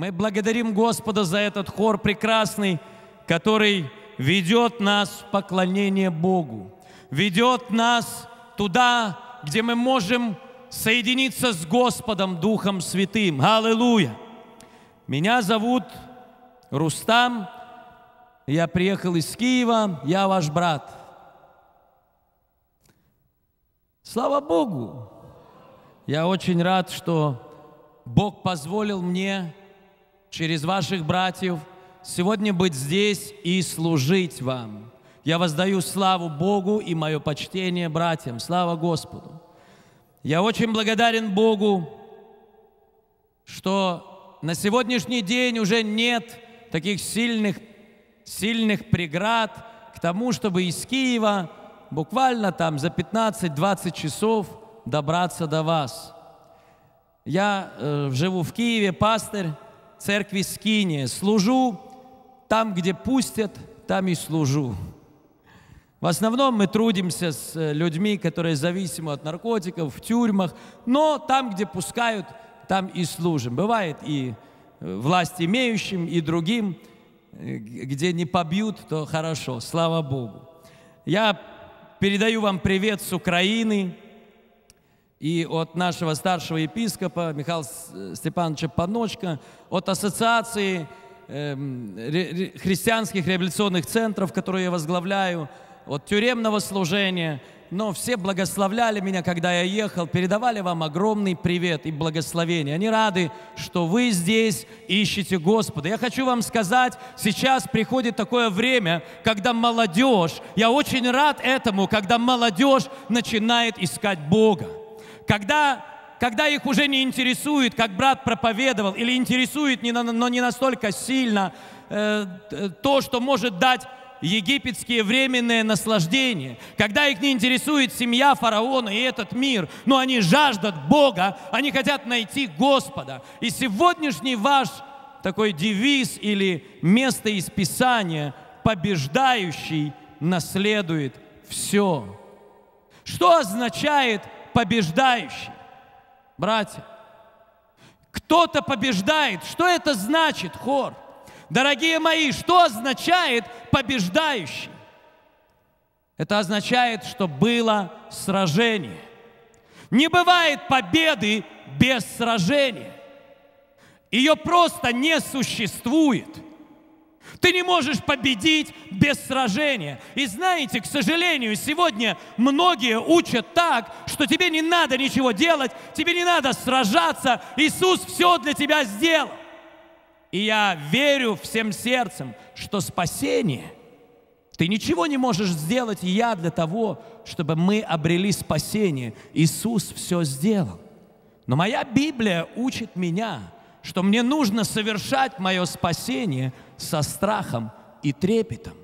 Мы благодарим Господа за этот хор прекрасный, который ведет нас в поклонение Богу, ведет нас туда, где мы можем соединиться с Господом Духом Святым. Аллилуйя! Меня зовут Рустам, я приехал из Киева, я ваш брат. Слава Богу! Я очень рад, что Бог позволил мне через ваших братьев, сегодня быть здесь и служить вам. Я воздаю славу Богу и мое почтение братьям. Слава Господу! Я очень благодарен Богу, что на сегодняшний день уже нет таких сильных, сильных преград к тому, чтобы из Киева буквально там за 15-20 часов добраться до вас. Я э, живу в Киеве, пастырь, церкви Скинии. Служу там, где пустят, там и служу. В основном мы трудимся с э, людьми, которые зависимы от наркотиков, в тюрьмах, но там, где пускают, там и служим. Бывает и э, власть имеющим, и другим, э, где не побьют, то хорошо, слава Богу. Я передаю вам привет с Украины, и от нашего старшего епископа Михаила э, Степановича Паночка, от ассоциации эм, христианских реабилитационных центров, которые я возглавляю, от тюремного служения. Но все благословляли меня, когда я ехал, передавали вам огромный привет и благословение. Они рады, что вы здесь ищете Господа. Я хочу вам сказать, сейчас приходит такое время, когда молодежь, я очень рад этому, когда молодежь начинает искать Бога. Когда, когда их уже не интересует, как брат проповедовал, или интересует, но не настолько сильно, э, то, что может дать египетские временные наслаждения, когда их не интересует семья фараона и этот мир, но они жаждут Бога, они хотят найти Господа. И сегодняшний ваш такой девиз или место из Писания «побеждающий наследует все». Что означает – побеждающий. Братья, кто-то побеждает. Что это значит, хор? Дорогие мои, что означает побеждающий? Это означает, что было сражение. Не бывает победы без сражения. Ее просто не существует. Ты не можешь победить без сражения. И знаете, к сожалению, сегодня многие учат так, что тебе не надо ничего делать, тебе не надо сражаться. Иисус все для тебя сделал. И я верю всем сердцем, что спасение, ты ничего не можешь сделать, я для того, чтобы мы обрели спасение. Иисус все сделал. Но моя Библия учит меня, что мне нужно совершать мое спасение – со страхом и трепетом.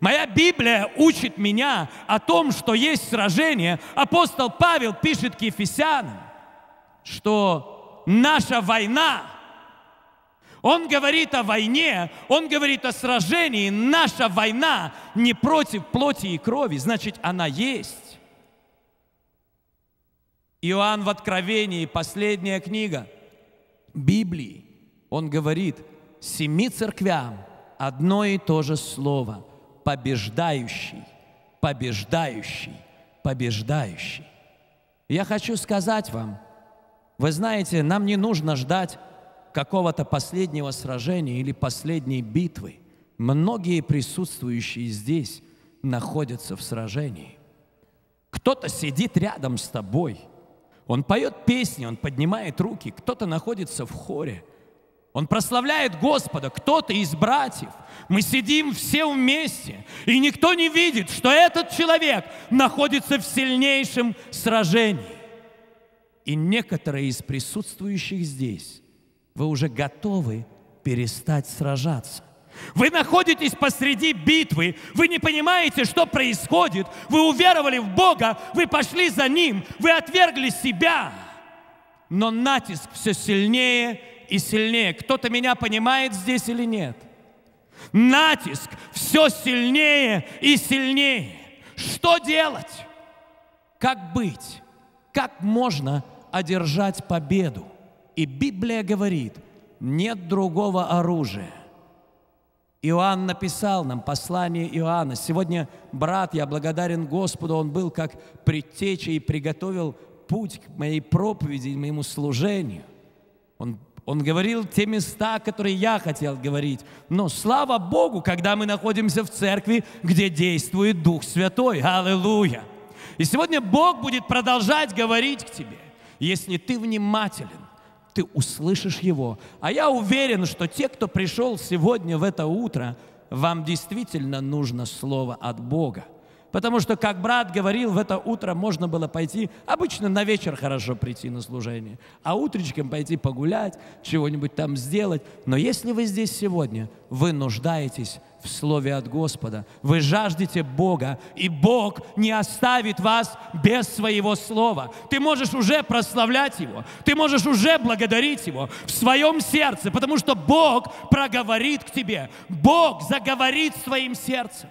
Моя Библия учит меня о том, что есть сражение. Апостол Павел пишет к Ефесянам, что наша война, он говорит о войне, он говорит о сражении. Наша война не против плоти и крови, значит, она есть. Иоанн в Откровении, последняя книга Библии, он говорит – семи церквям одно и то же слово – побеждающий, побеждающий, побеждающий. Я хочу сказать вам, вы знаете, нам не нужно ждать какого-то последнего сражения или последней битвы. Многие присутствующие здесь находятся в сражении. Кто-то сидит рядом с тобой, он поет песни, он поднимает руки, кто-то находится в хоре – он прославляет Господа, кто-то из братьев. Мы сидим все вместе, и никто не видит, что этот человек находится в сильнейшем сражении. И некоторые из присутствующих здесь, вы уже готовы перестать сражаться. Вы находитесь посреди битвы, вы не понимаете, что происходит, вы уверовали в Бога, вы пошли за Ним, вы отвергли себя. Но натиск все сильнее и сильнее. Кто-то меня понимает здесь или нет? Натиск все сильнее и сильнее. Что делать? Как быть? Как можно одержать победу? И Библия говорит, нет другого оружия. Иоанн написал нам послание Иоанна. Сегодня, брат, я благодарен Господу, он был как предтеча и приготовил путь к моей проповеди, к моему служению. Он он говорил те места, которые я хотел говорить. Но слава Богу, когда мы находимся в церкви, где действует Дух Святой. Аллилуйя! И сегодня Бог будет продолжать говорить к тебе. Если ты внимателен, ты услышишь Его. А я уверен, что те, кто пришел сегодня в это утро, вам действительно нужно слово от Бога. Потому что, как брат говорил, в это утро можно было пойти, обычно на вечер хорошо прийти на служение, а утречком пойти погулять, чего-нибудь там сделать. Но если вы здесь сегодня, вы нуждаетесь в слове от Господа. Вы жаждете Бога, и Бог не оставит вас без своего слова. Ты можешь уже прославлять Его, ты можешь уже благодарить Его в своем сердце, потому что Бог проговорит к тебе, Бог заговорит своим сердцем.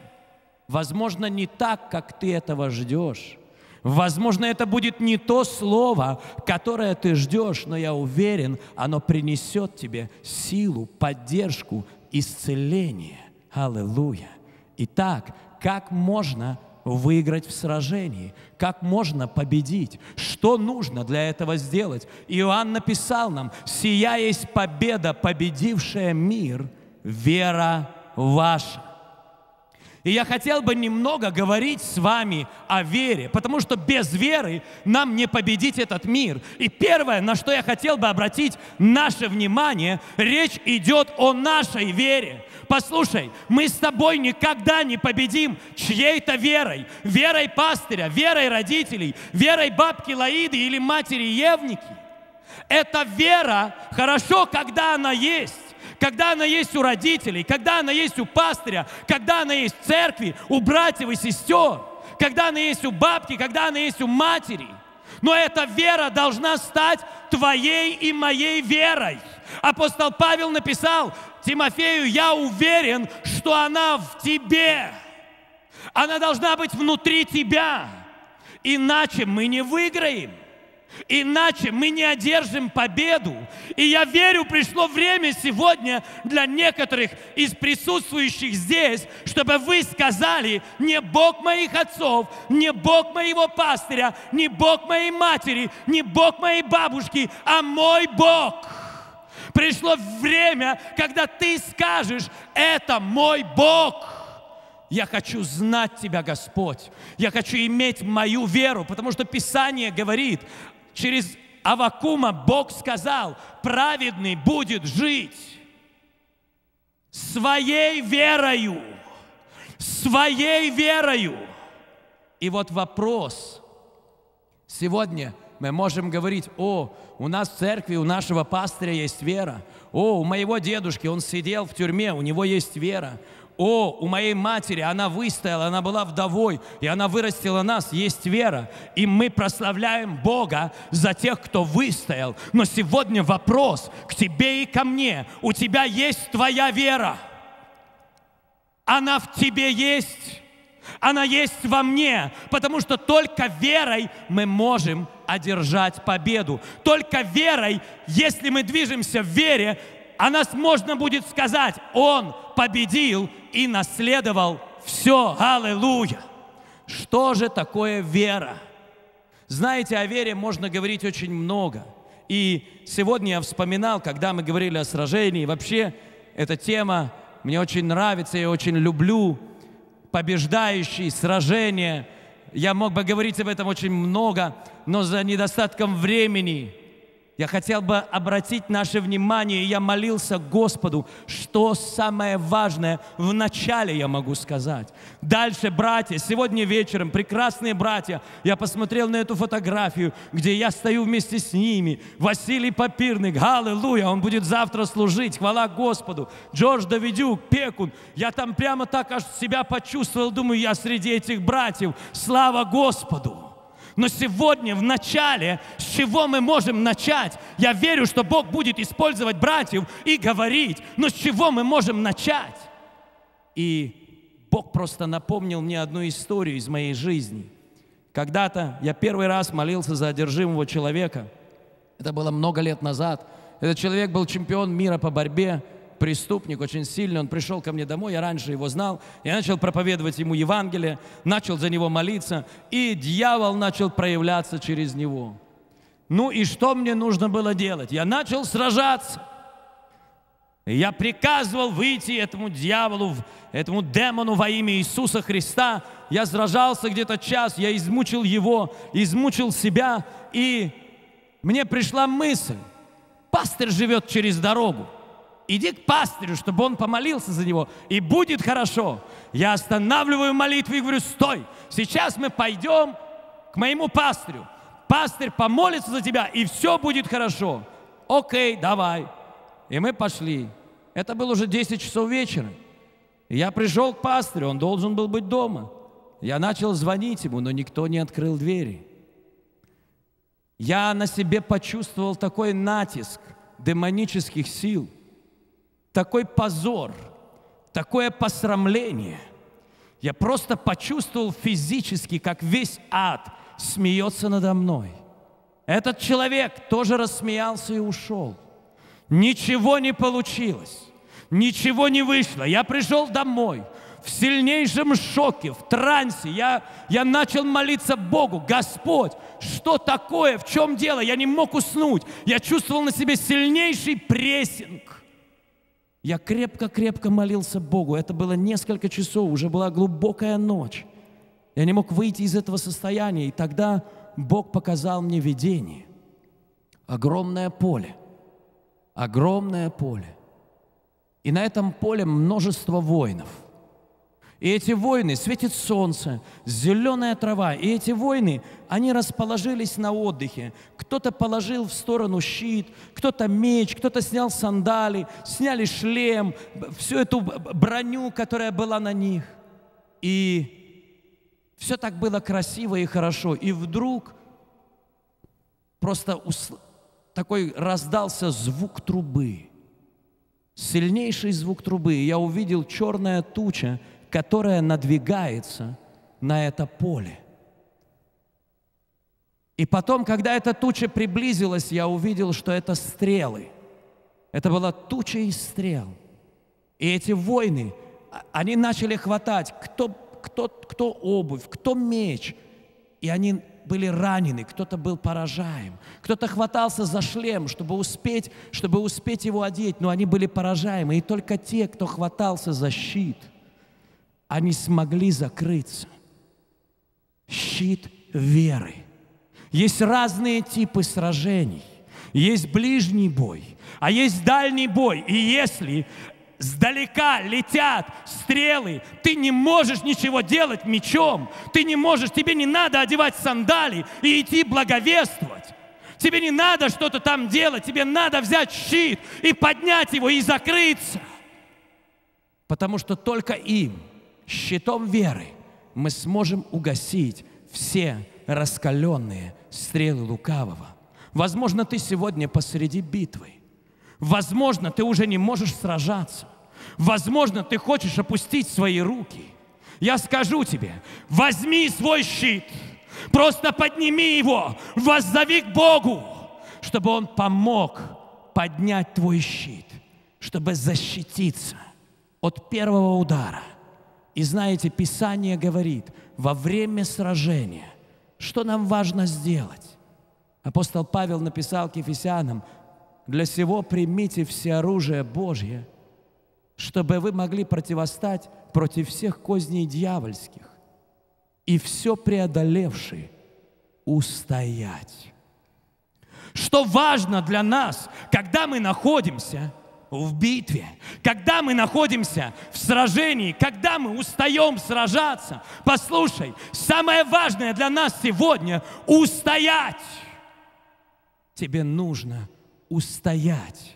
Возможно, не так, как ты этого ждешь. Возможно, это будет не то слово, которое ты ждешь, но я уверен, оно принесет тебе силу, поддержку, исцеление. Аллилуйя. Итак, как можно выиграть в сражении? Как можно победить? Что нужно для этого сделать? Иоанн написал нам, «Сия есть победа, победившая мир, вера ваша». И я хотел бы немного говорить с вами о вере, потому что без веры нам не победить этот мир. И первое, на что я хотел бы обратить наше внимание, речь идет о нашей вере. Послушай, мы с тобой никогда не победим чьей-то верой. Верой пастыря, верой родителей, верой бабки Лаиды или матери Евники. Эта вера хорошо, когда она есть когда она есть у родителей, когда она есть у пастыря, когда она есть в церкви, у братьев и сестер, когда она есть у бабки, когда она есть у матери. Но эта вера должна стать твоей и моей верой. Апостол Павел написал Тимофею, я уверен, что она в тебе. Она должна быть внутри тебя. Иначе мы не выиграем. Иначе мы не одержим победу. И я верю, пришло время сегодня для некоторых из присутствующих здесь, чтобы вы сказали, не Бог моих отцов, не Бог моего пастыря, не Бог моей матери, не Бог моей бабушки, а мой Бог. Пришло время, когда ты скажешь, это мой Бог. Я хочу знать Тебя, Господь. Я хочу иметь мою веру, потому что Писание говорит через Авакума Бог сказал, праведный будет жить своей верою, своей верою. И вот вопрос. Сегодня мы можем говорить, о, у нас в церкви, у нашего пастыря есть вера. О, у моего дедушки, он сидел в тюрьме, у него есть вера. О, у моей матери она выстояла, она была вдовой, и она вырастила нас, есть вера. И мы прославляем Бога за тех, кто выстоял. Но сегодня вопрос к тебе и ко мне. У тебя есть твоя вера. Она в тебе есть. Она есть во мне, потому что только верой мы можем одержать победу. Только верой, если мы движемся в вере, о нас можно будет сказать, Он победил и наследовал все. Аллилуйя! Что же такое вера? Знаете, о вере можно говорить очень много. И сегодня я вспоминал, когда мы говорили о сражении, вообще эта тема мне очень нравится, я очень люблю побеждающие сражения. Я мог бы говорить об этом очень много, но за недостатком времени – я хотел бы обратить наше внимание, и я молился Господу, что самое важное в начале я могу сказать. Дальше, братья, сегодня вечером, прекрасные братья, я посмотрел на эту фотографию, где я стою вместе с ними. Василий Попирник, аллилуйя, он будет завтра служить, хвала Господу. Джордж Давидюк, Пекун, я там прямо так аж себя почувствовал, думаю, я среди этих братьев, слава Господу! Но сегодня в начале, с чего мы можем начать? Я верю, что Бог будет использовать братьев и говорить, но с чего мы можем начать? И Бог просто напомнил мне одну историю из моей жизни. Когда-то я первый раз молился за одержимого человека. Это было много лет назад. Этот человек был чемпион мира по борьбе, преступник, очень сильный. Он пришел ко мне домой, я раньше его знал. Я начал проповедовать ему Евангелие, начал за него молиться, и дьявол начал проявляться через него. Ну и что мне нужно было делать? Я начал сражаться. Я приказывал выйти этому дьяволу, этому демону во имя Иисуса Христа. Я сражался где-то час, я измучил его, измучил себя, и мне пришла мысль, пастор живет через дорогу. Иди к пастырю, чтобы он помолился за него, и будет хорошо. Я останавливаю молитву и говорю, стой, сейчас мы пойдем к моему пастырю. Пастырь помолится за тебя, и все будет хорошо. Окей, давай. И мы пошли. Это было уже 10 часов вечера. я пришел к пастырю, он должен был быть дома. Я начал звонить ему, но никто не открыл двери. Я на себе почувствовал такой натиск демонических сил – такой позор, такое посрамление. Я просто почувствовал физически, как весь ад смеется надо мной. Этот человек тоже рассмеялся и ушел. Ничего не получилось, ничего не вышло. Я пришел домой в сильнейшем шоке, в трансе. Я, я начал молиться Богу, Господь, что такое, в чем дело? Я не мог уснуть. Я чувствовал на себе сильнейший прессинг. Я крепко-крепко молился Богу. Это было несколько часов, уже была глубокая ночь. Я не мог выйти из этого состояния. И тогда Бог показал мне видение. Огромное поле. Огромное поле. И на этом поле множество воинов. И эти войны, светит солнце, зеленая трава. И эти войны, они расположились на отдыхе. Кто-то положил в сторону щит, кто-то меч, кто-то снял сандали, сняли шлем, всю эту броню, которая была на них. И все так было красиво и хорошо. И вдруг просто усл... такой раздался звук трубы. Сильнейший звук трубы. Я увидел черная туча, которая надвигается на это поле. И потом, когда эта туча приблизилась, я увидел, что это стрелы. Это была туча из стрел. И эти войны, а, они начали хватать, кто, кто, кто обувь, кто меч. И они были ранены, кто-то был поражаем, кто-то хватался за шлем, чтобы успеть, чтобы успеть его одеть, но они были поражаемы. И только те, кто хватался за щит – они смогли закрыться. Щит веры. Есть разные типы сражений. Есть ближний бой, а есть дальний бой. И если сдалека летят стрелы, ты не можешь ничего делать мечом, ты не можешь, тебе не надо одевать сандали и идти благовествовать. Тебе не надо что-то там делать, тебе надо взять щит и поднять его и закрыться. Потому что только им – щитом веры мы сможем угасить все раскаленные стрелы лукавого. Возможно, ты сегодня посреди битвы. Возможно, ты уже не можешь сражаться. Возможно, ты хочешь опустить свои руки. Я скажу тебе, возьми свой щит, просто подними его, воззови к Богу, чтобы Он помог поднять твой щит, чтобы защититься от первого удара и знаете, Писание говорит, во время сражения, что нам важно сделать? Апостол Павел написал к Ефесянам, «Для сего примите все оружие Божье, чтобы вы могли противостать против всех козней дьявольских и все преодолевшие устоять». Что важно для нас, когда мы находимся – в битве, когда мы находимся в сражении, когда мы устаем сражаться. Послушай, самое важное для нас сегодня – устоять. Тебе нужно устоять.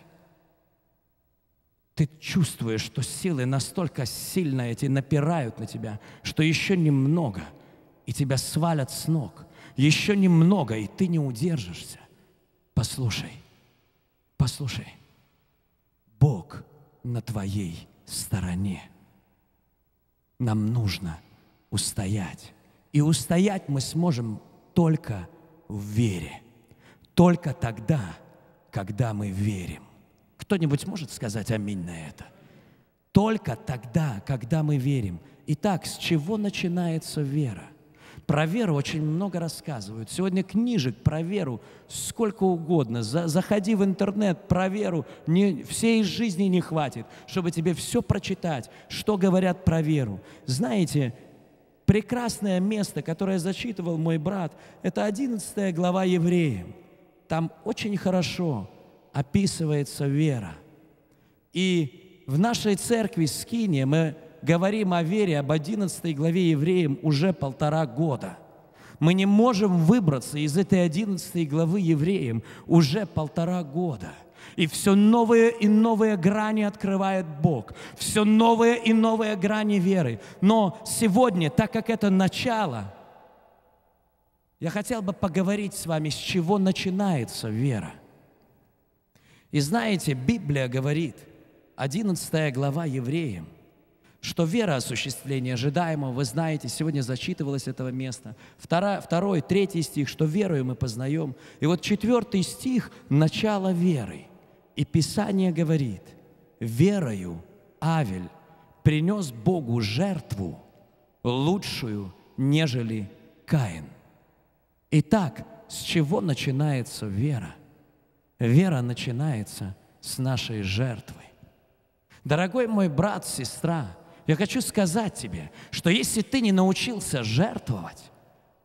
Ты чувствуешь, что силы настолько сильно эти напирают на тебя, что еще немного, и тебя свалят с ног. Еще немного, и ты не удержишься. Послушай, послушай. Бог на твоей стороне. Нам нужно устоять. И устоять мы сможем только в вере. Только тогда, когда мы верим. Кто-нибудь может сказать аминь на это? Только тогда, когда мы верим. Итак, с чего начинается вера? Про веру очень много рассказывают. Сегодня книжек про веру сколько угодно. За, заходи в интернет про веру. Не, всей жизни не хватит, чтобы тебе все прочитать, что говорят про веру. Знаете, прекрасное место, которое зачитывал мой брат, это 11 глава Евреям. Там очень хорошо описывается вера. И в нашей церкви Скиния мы говорим о вере, об 11 главе евреям уже полтора года. Мы не можем выбраться из этой 11 главы евреям уже полтора года – и все новые и новые грани открывает Бог. Все новые и новые грани веры. Но сегодня, так как это начало, я хотел бы поговорить с вами, с чего начинается вера. И знаете, Библия говорит, 11 глава евреям, что вера осуществление ожидаемого, вы знаете, сегодня зачитывалось этого места. Второй, второй, третий стих, что верою мы познаем. И вот четвертый стих – начало веры. И Писание говорит, верою Авель принес Богу жертву лучшую, нежели Каин. Итак, с чего начинается вера? Вера начинается с нашей жертвы. Дорогой мой брат, сестра, я хочу сказать тебе, что если ты не научился жертвовать,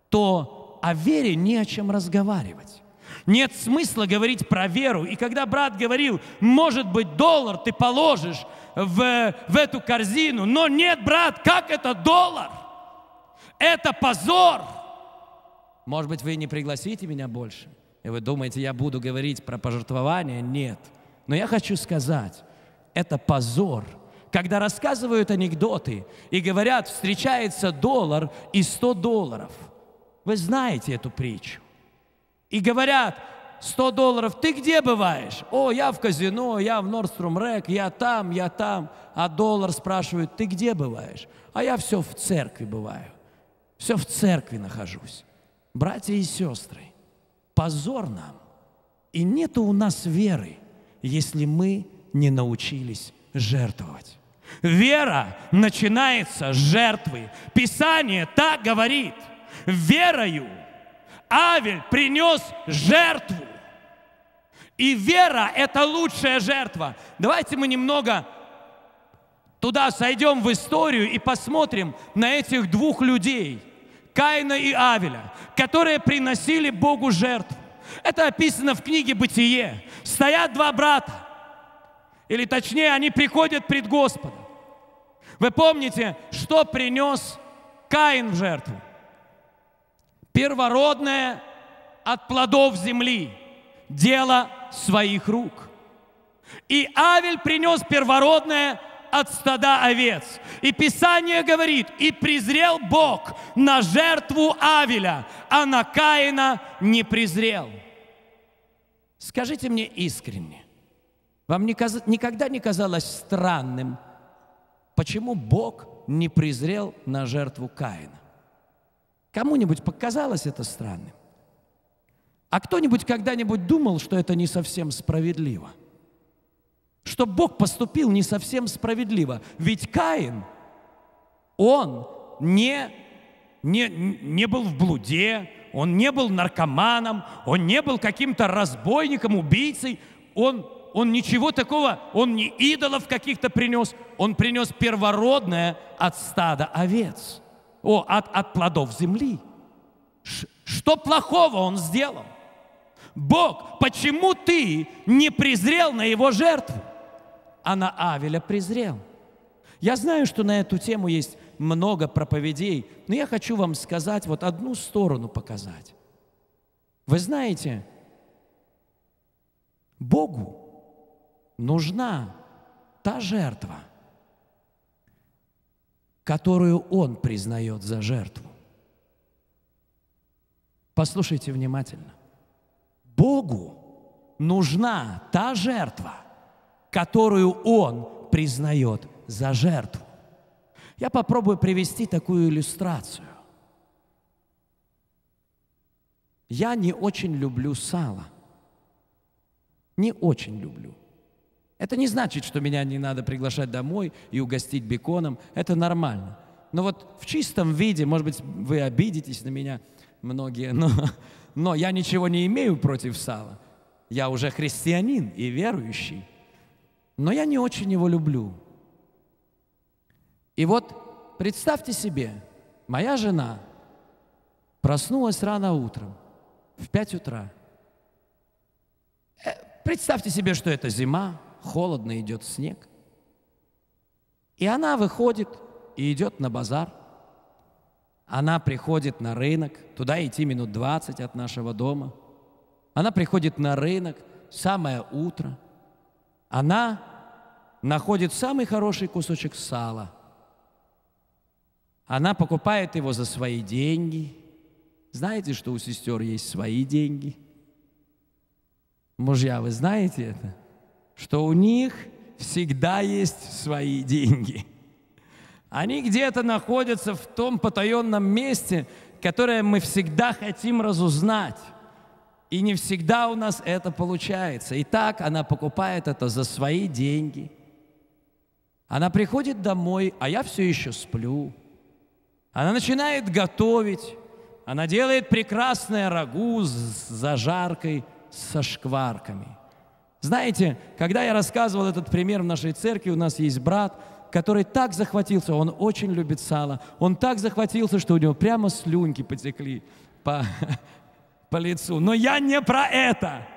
то о вере не о чем разговаривать. Нет смысла говорить про веру. И когда брат говорил, может быть, доллар ты положишь в, в эту корзину, но нет, брат, как это доллар? Это позор! Может быть, вы не пригласите меня больше? И вы думаете, я буду говорить про пожертвование? Нет. Но я хочу сказать, это позор – когда рассказывают анекдоты и говорят, встречается доллар и 100 долларов. Вы знаете эту притчу. И говорят, 100 долларов, ты где бываешь? О, я в казино, я в Nordstrom Rack, я там, я там. А доллар спрашивает, ты где бываешь? А я все в церкви бываю, все в церкви нахожусь. Братья и сестры, позор нам. И нету у нас веры, если мы не научились жертвовать. Вера начинается с жертвы. Писание так говорит. Верою Авель принес жертву. И вера – это лучшая жертва. Давайте мы немного туда сойдем в историю и посмотрим на этих двух людей, Каина и Авеля, которые приносили Богу жертву. Это описано в книге «Бытие». Стоят два брата, или точнее, они приходят пред Господа. Вы помните, что принес Каин в жертву? Первородное от плодов земли, дело своих рук. И Авель принес первородное от стада овец. И Писание говорит, и презрел Бог на жертву Авеля, а на Каина не презрел. Скажите мне искренне, вам никогда не казалось странным – Почему Бог не презрел на жертву Каина? Кому-нибудь показалось это странным? А кто-нибудь когда-нибудь думал, что это не совсем справедливо? Что Бог поступил не совсем справедливо. Ведь Каин, он не, не, не был в блуде, он не был наркоманом, он не был каким-то разбойником, убийцей, он он ничего такого, он не идолов каких-то принес, он принес первородное от стада овец, о, от, от плодов земли. Ш, что плохого он сделал? Бог, почему ты не презрел на его жертву, а на Авеля презрел? Я знаю, что на эту тему есть много проповедей, но я хочу вам сказать, вот одну сторону показать. Вы знаете, Богу нужна та жертва, которую он признает за жертву. Послушайте внимательно. Богу нужна та жертва, которую он признает за жертву. Я попробую привести такую иллюстрацию. Я не очень люблю сало. Не очень люблю. Это не значит, что меня не надо приглашать домой и угостить беконом. Это нормально. Но вот в чистом виде, может быть, вы обидитесь на меня многие, но, но я ничего не имею против сала. Я уже христианин и верующий. Но я не очень его люблю. И вот представьте себе, моя жена проснулась рано утром, в 5 утра. Э, представьте себе, что это зима, холодно идет снег. И она выходит и идет на базар. Она приходит на рынок, туда идти минут 20 от нашего дома. Она приходит на рынок, самое утро. Она находит самый хороший кусочек сала. Она покупает его за свои деньги. Знаете, что у сестер есть свои деньги? Мужья, вы знаете это? что у них всегда есть свои деньги. Они где-то находятся в том потаенном месте, которое мы всегда хотим разузнать. И не всегда у нас это получается. И так она покупает это за свои деньги. Она приходит домой, а я все еще сплю. Она начинает готовить. Она делает прекрасное рагу с зажаркой, со шкварками – знаете, когда я рассказывал этот пример в нашей церкви, у нас есть брат, который так захватился, он очень любит сало, он так захватился, что у него прямо слюнки потекли по, по лицу. Но я не про это.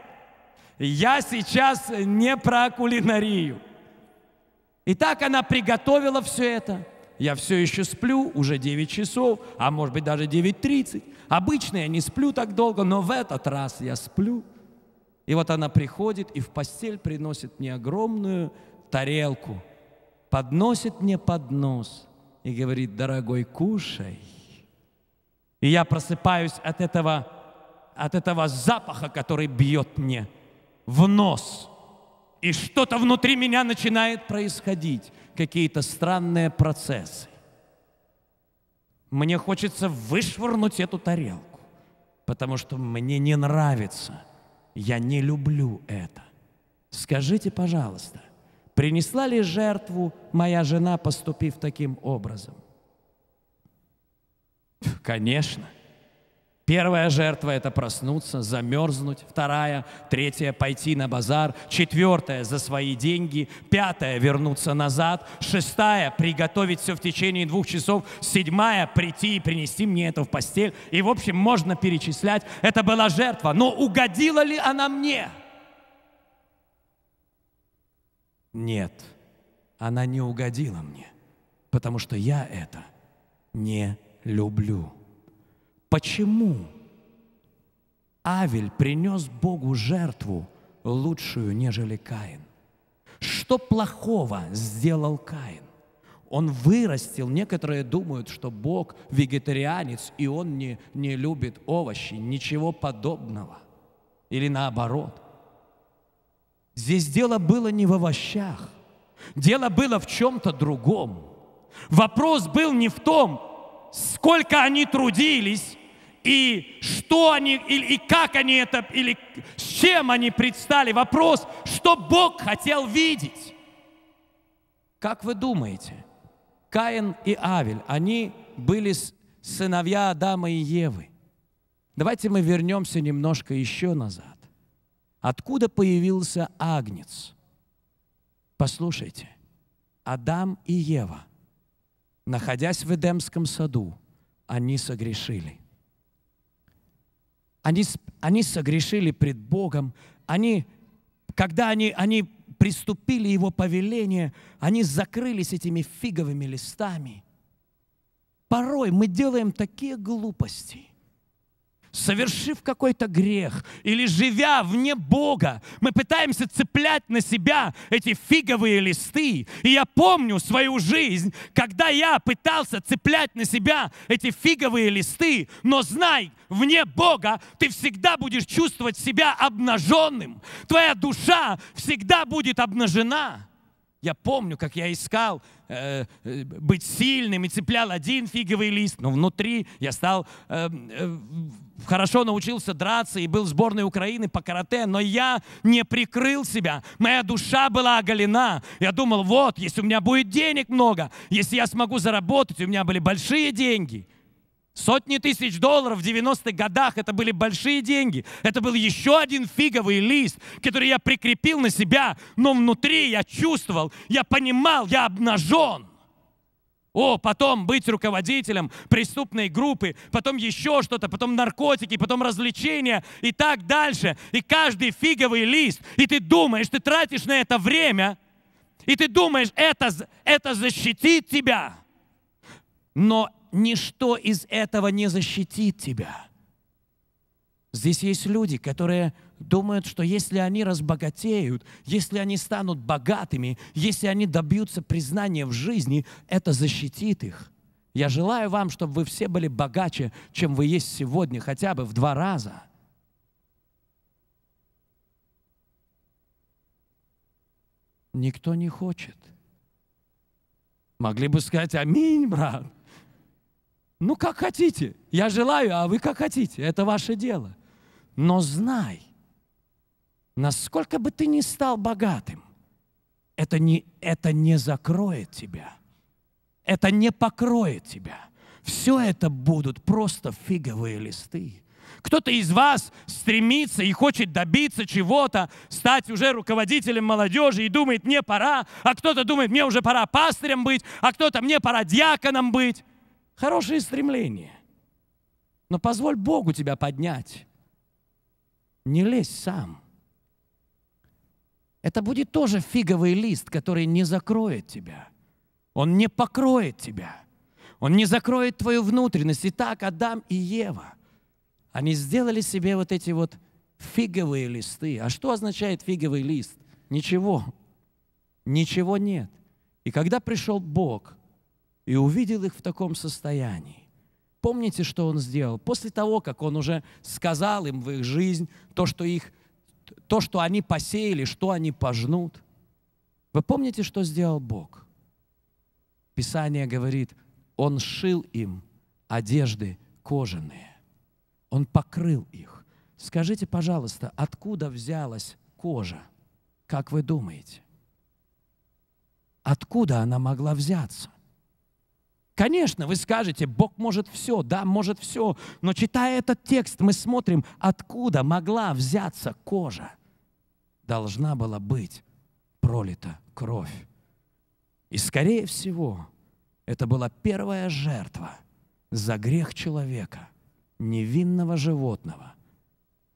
Я сейчас не про кулинарию. И так она приготовила все это. Я все еще сплю, уже 9 часов, а может быть даже 9.30. Обычно я не сплю так долго, но в этот раз я сплю. И вот она приходит и в постель приносит мне огромную тарелку, подносит мне поднос и говорит, дорогой, кушай. И я просыпаюсь от этого, от этого запаха, который бьет мне в нос. И что-то внутри меня начинает происходить, какие-то странные процессы. Мне хочется вышвырнуть эту тарелку, потому что мне не нравится – я не люблю это. Скажите, пожалуйста, принесла ли жертву моя жена, поступив таким образом? Конечно. Первая жертва – это проснуться, замерзнуть. Вторая, третья – пойти на базар. Четвертая – за свои деньги. Пятая – вернуться назад. Шестая – приготовить все в течение двух часов. Седьмая – прийти и принести мне это в постель. И, в общем, можно перечислять. Это была жертва. Но угодила ли она мне? Нет, она не угодила мне, потому что я это не люблю. Почему Авель принес Богу жертву лучшую, нежели Каин? Что плохого сделал Каин? Он вырастил, некоторые думают, что Бог вегетарианец, и он не, не любит овощи, ничего подобного. Или наоборот. Здесь дело было не в овощах, дело было в чем-то другом. Вопрос был не в том, сколько они трудились, и что они, или, и как они это, или с чем они предстали. Вопрос, что Бог хотел видеть. Как вы думаете, Каин и Авель, они были сыновья Адама и Евы. Давайте мы вернемся немножко еще назад. Откуда появился Агнец? Послушайте, Адам и Ева, находясь в Эдемском саду, они согрешили. Они, они согрешили пред Богом. Они, когда они, они приступили Его повеление, они закрылись этими фиговыми листами. Порой мы делаем такие глупости – совершив какой-то грех или живя вне Бога, мы пытаемся цеплять на себя эти фиговые листы. И я помню свою жизнь, когда я пытался цеплять на себя эти фиговые листы, но знай, вне Бога ты всегда будешь чувствовать себя обнаженным. Твоя душа всегда будет обнажена. Я помню, как я искал Э, э, быть сильным и цеплял один фиговый лист, но внутри я стал э, э, хорошо научился драться и был в сборной Украины по карате, но я не прикрыл себя. Моя душа была оголена. Я думал, вот, если у меня будет денег много, если я смогу заработать, у меня были большие деньги. Сотни тысяч долларов в 90-х годах – это были большие деньги. Это был еще один фиговый лист, который я прикрепил на себя, но внутри я чувствовал, я понимал, я обнажен. О, потом быть руководителем преступной группы, потом еще что-то, потом наркотики, потом развлечения и так дальше. И каждый фиговый лист. И ты думаешь, ты тратишь на это время, и ты думаешь, это, это защитит тебя. Но ничто из этого не защитит тебя. Здесь есть люди, которые думают, что если они разбогатеют, если они станут богатыми, если они добьются признания в жизни, это защитит их. Я желаю вам, чтобы вы все были богаче, чем вы есть сегодня, хотя бы в два раза. Никто не хочет. Могли бы сказать «Аминь, брат». Ну, как хотите. Я желаю, а вы как хотите. Это ваше дело. Но знай, насколько бы ты ни стал богатым, это не, это не закроет тебя. Это не покроет тебя. Все это будут просто фиговые листы. Кто-то из вас стремится и хочет добиться чего-то, стать уже руководителем молодежи и думает, мне пора, а кто-то думает, мне уже пора пастырем быть, а кто-то мне пора диаконом быть хорошие стремления. Но позволь Богу тебя поднять. Не лезь сам. Это будет тоже фиговый лист, который не закроет тебя. Он не покроет тебя. Он не закроет твою внутренность. И так Адам и Ева, они сделали себе вот эти вот фиговые листы. А что означает фиговый лист? Ничего. Ничего нет. И когда пришел Бог – и увидел их в таком состоянии. Помните, что он сделал? После того, как он уже сказал им в их жизнь то, что, их, то, что они посеяли, что они пожнут. Вы помните, что сделал Бог? Писание говорит, Он шил им одежды кожаные. Он покрыл их. Скажите, пожалуйста, откуда взялась кожа? Как вы думаете? Откуда она могла взяться? Конечно, вы скажете, Бог может все, да, может все. Но читая этот текст, мы смотрим, откуда могла взяться кожа. Должна была быть пролита кровь. И, скорее всего, это была первая жертва за грех человека, невинного животного,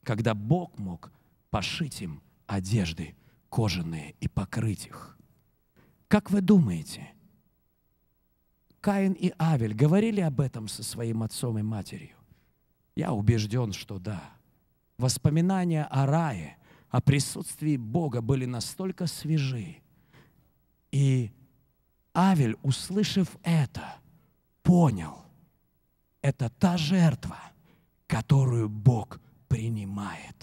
когда Бог мог пошить им одежды кожаные и покрыть их. Как вы думаете – Каин и Авель говорили об этом со своим отцом и матерью? Я убежден, что да. Воспоминания о рае, о присутствии Бога были настолько свежи. И Авель, услышав это, понял, это та жертва, которую Бог принимает.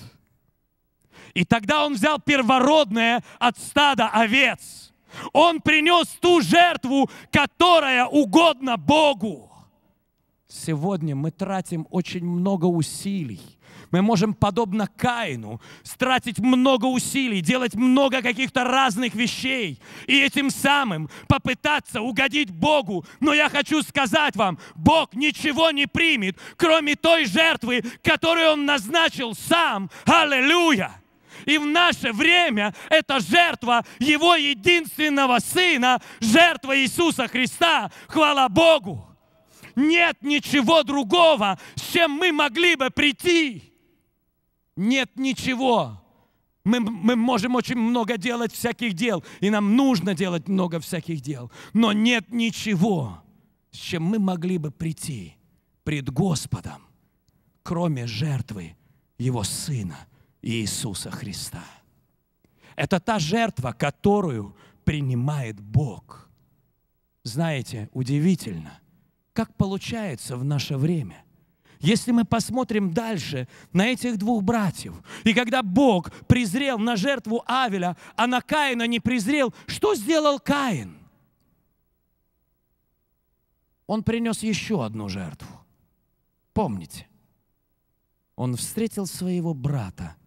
И тогда он взял первородное от стада овец – он принес ту жертву, которая угодна Богу. Сегодня мы тратим очень много усилий. Мы можем, подобно Каину, стратить много усилий, делать много каких-то разных вещей и этим самым попытаться угодить Богу. Но я хочу сказать вам, Бог ничего не примет, кроме той жертвы, которую Он назначил сам. Аллилуйя! И в наше время это жертва Его единственного Сына, жертва Иисуса Христа. Хвала Богу! Нет ничего другого, с чем мы могли бы прийти. Нет ничего. Мы, мы можем очень много делать всяких дел, и нам нужно делать много всяких дел. Но нет ничего, с чем мы могли бы прийти пред Господом, кроме жертвы Его Сына – Иисуса Христа. Это та жертва, которую принимает Бог. Знаете, удивительно, как получается в наше время. Если мы посмотрим дальше на этих двух братьев, и когда Бог презрел на жертву Авеля, а на Каина не презрел, что сделал Каин? Он принес еще одну жертву. Помните, он встретил своего брата –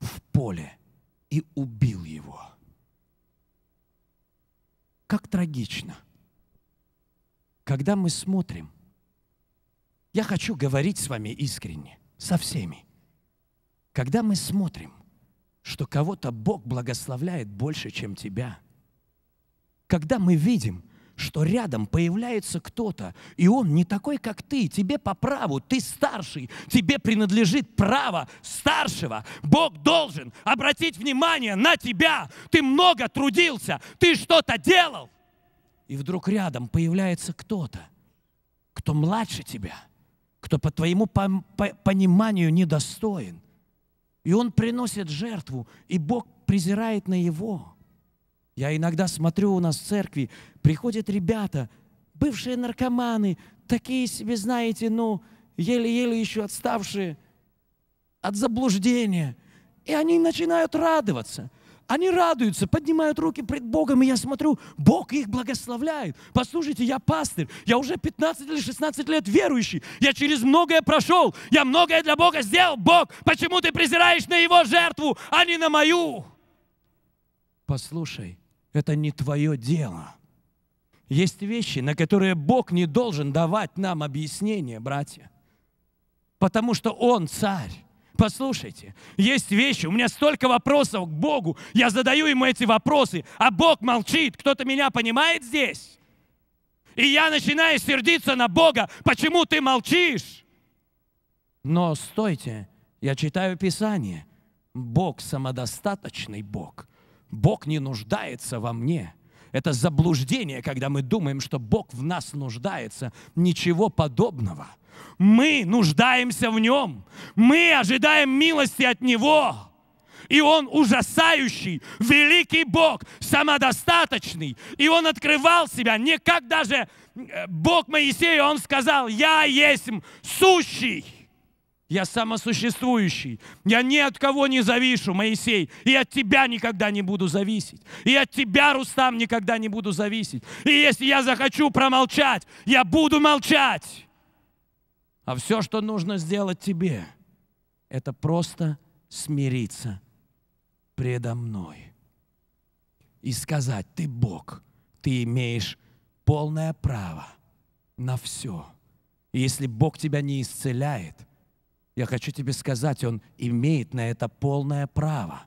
в поле и убил его. Как трагично. Когда мы смотрим, я хочу говорить с вами искренне, со всеми. Когда мы смотрим, что кого-то Бог благословляет больше, чем тебя, когда мы видим, что рядом появляется кто-то, и он не такой, как ты, тебе по праву, ты старший, тебе принадлежит право старшего. Бог должен обратить внимание на тебя, ты много трудился, ты что-то делал. И вдруг рядом появляется кто-то, кто младше тебя, кто по твоему пониманию недостоин. И он приносит жертву, и Бог презирает на его. Я иногда смотрю у нас в церкви, приходят ребята, бывшие наркоманы, такие себе, знаете, ну, еле-еле еще отставшие от заблуждения. И они начинают радоваться. Они радуются, поднимают руки пред Богом, и я смотрю, Бог их благословляет. Послушайте, я пастор я уже 15 или 16 лет верующий, я через многое прошел, я многое для Бога сделал. Бог, почему ты презираешь на Его жертву, а не на мою? Послушай, это не твое дело. Есть вещи, на которые Бог не должен давать нам объяснения, братья. Потому что Он царь. Послушайте, есть вещи, у меня столько вопросов к Богу, я задаю ему эти вопросы, а Бог молчит, кто-то меня понимает здесь? И я начинаю сердиться на Бога, почему ты молчишь? Но стойте, я читаю Писание, Бог самодостаточный Бог – Бог не нуждается во мне. Это заблуждение, когда мы думаем, что Бог в нас нуждается. Ничего подобного. Мы нуждаемся в Нем. Мы ожидаем милости от Него. И Он ужасающий, великий Бог, самодостаточный. И Он открывал себя. Не как даже э, Бог Моисея, Он сказал, «Я есть сущий». Я самосуществующий. Я ни от кого не завишу, Моисей. И от тебя никогда не буду зависеть. И от тебя, Рустам, никогда не буду зависеть. И если я захочу промолчать, я буду молчать. А все, что нужно сделать тебе, это просто смириться предо мной. И сказать, ты Бог, ты имеешь полное право на все. И если Бог тебя не исцеляет – я хочу тебе сказать, он имеет на это полное право.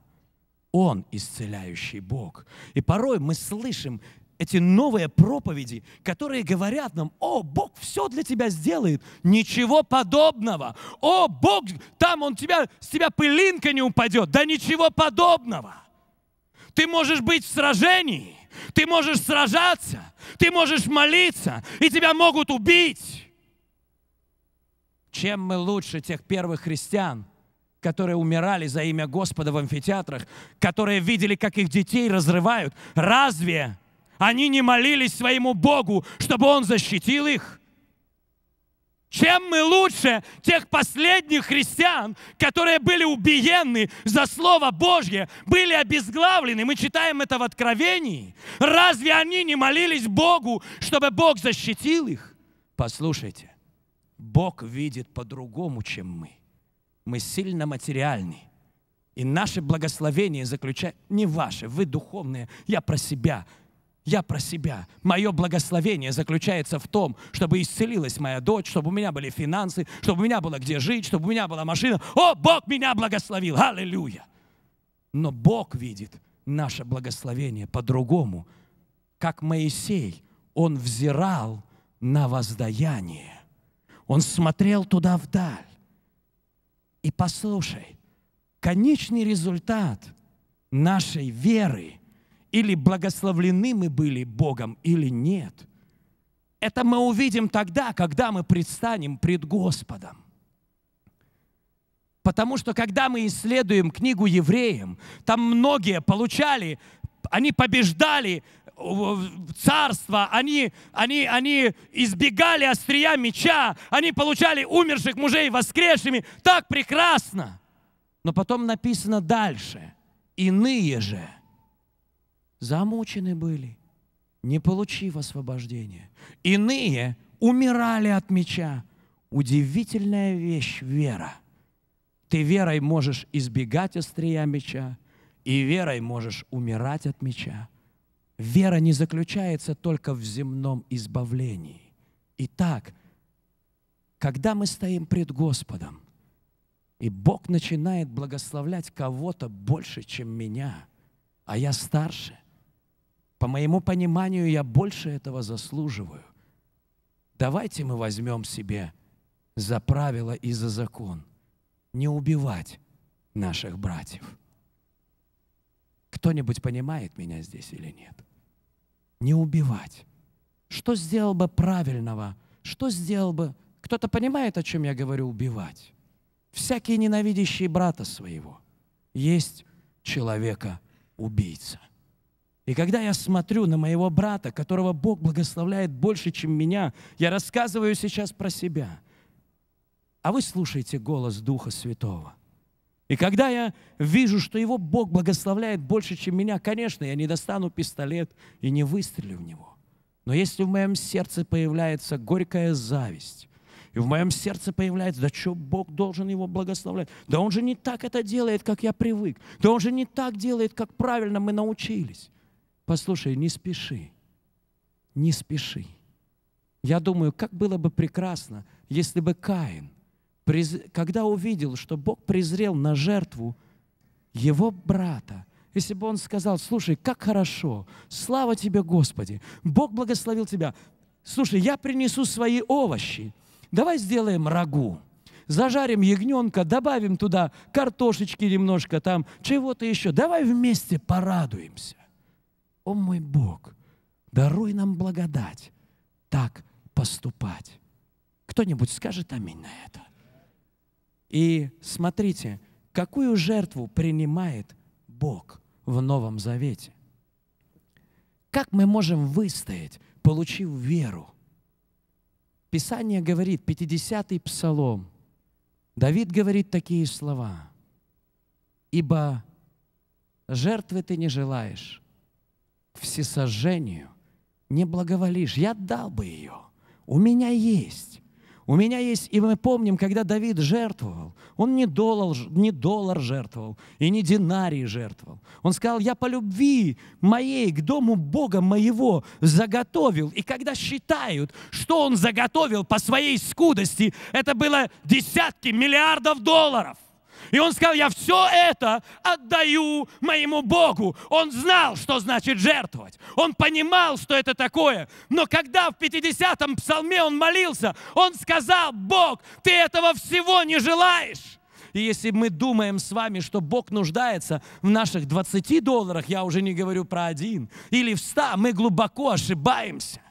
Он исцеляющий Бог. И порой мы слышим эти новые проповеди, которые говорят нам, о, Бог все для тебя сделает, ничего подобного. О, Бог, там он тебя, с тебя пылинка не упадет, да ничего подобного. Ты можешь быть в сражении, ты можешь сражаться, ты можешь молиться, и тебя могут убить. Чем мы лучше тех первых христиан, которые умирали за имя Господа в амфитеатрах, которые видели, как их детей разрывают? Разве они не молились своему Богу, чтобы Он защитил их? Чем мы лучше тех последних христиан, которые были убиены за Слово Божье, были обезглавлены? Мы читаем это в Откровении. Разве они не молились Богу, чтобы Бог защитил их? Послушайте, Бог видит по-другому, чем мы. Мы сильно материальны. И наше благословение заключается Не ваше, вы духовные, я про себя. Я про себя. Мое благословение заключается в том, чтобы исцелилась моя дочь, чтобы у меня были финансы, чтобы у меня было где жить, чтобы у меня была машина. О, Бог меня благословил! Аллилуйя! Но Бог видит наше благословение по-другому. Как Моисей, он взирал на воздаяние. Он смотрел туда вдаль. И послушай, конечный результат нашей веры или благословлены мы были Богом, или нет. Это мы увидим тогда, когда мы предстанем пред Господом. Потому что когда мы исследуем книгу евреям, там многие получали, они побеждали царства, они, они, они избегали острия меча, они получали умерших мужей воскресшими. Так прекрасно! Но потом написано дальше. Иные же замучены были, не получив освобождения. Иные умирали от меча. Удивительная вещь — вера. Ты верой можешь избегать острия меча, и верой можешь умирать от меча. Вера не заключается только в земном избавлении. Итак, когда мы стоим пред Господом, и Бог начинает благословлять кого-то больше, чем меня, а я старше, по моему пониманию, я больше этого заслуживаю. Давайте мы возьмем себе за правило и за закон не убивать наших братьев. Кто-нибудь понимает меня здесь или нет? не убивать. Что сделал бы правильного? Что сделал бы... Кто-то понимает, о чем я говорю, убивать? Всякие ненавидящие брата своего есть человека-убийца. И когда я смотрю на моего брата, которого Бог благословляет больше, чем меня, я рассказываю сейчас про себя. А вы слушаете голос Духа Святого. И когда я вижу, что его Бог благословляет больше, чем меня, конечно, я не достану пистолет и не выстрелю в него. Но если в моем сердце появляется горькая зависть, и в моем сердце появляется, да что Бог должен его благословлять? Да он же не так это делает, как я привык. Да он же не так делает, как правильно мы научились. Послушай, не спеши. Не спеши. Я думаю, как было бы прекрасно, если бы Каин – когда увидел, что Бог презрел на жертву его брата, если бы он сказал, слушай, как хорошо, слава тебе, Господи, Бог благословил тебя, слушай, я принесу свои овощи, давай сделаем рагу, зажарим ягненка, добавим туда картошечки немножко, там чего-то еще, давай вместе порадуемся. О мой Бог, даруй нам благодать так поступать. Кто-нибудь скажет аминь на это? И смотрите, какую жертву принимает Бог в Новом Завете. Как мы можем выстоять, получив веру? Писание говорит, 50-й псалом, Давид говорит такие слова. «Ибо жертвы ты не желаешь, к всесожжению не благоволишь. Я дал бы ее, у меня есть, у меня есть, и мы помним, когда Давид жертвовал, он не доллар, не доллар жертвовал и не динарий жертвовал. Он сказал, я по любви моей к дому Бога моего заготовил. И когда считают, что он заготовил по своей скудости, это было десятки миллиардов долларов. И он сказал, я все это отдаю моему Богу. Он знал, что значит жертвовать. Он понимал, что это такое. Но когда в 50-м псалме он молился, он сказал, Бог, ты этого всего не желаешь. И если мы думаем с вами, что Бог нуждается в наших 20 долларах, я уже не говорю про один, или в 100, мы глубоко ошибаемся.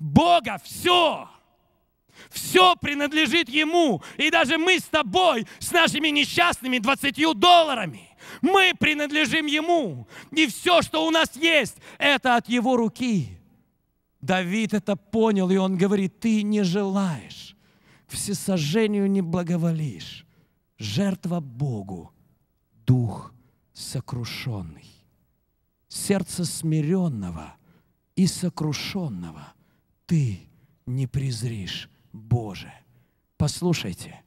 Бога все все принадлежит Ему. И даже мы с тобой, с нашими несчастными 20 долларами, мы принадлежим Ему. И все, что у нас есть, это от Его руки. Давид это понял, и он говорит, ты не желаешь, к всесожжению не благоволишь. Жертва Богу, дух сокрушенный. Сердце смиренного и сокрушенного ты не презришь. Боже. Послушайте,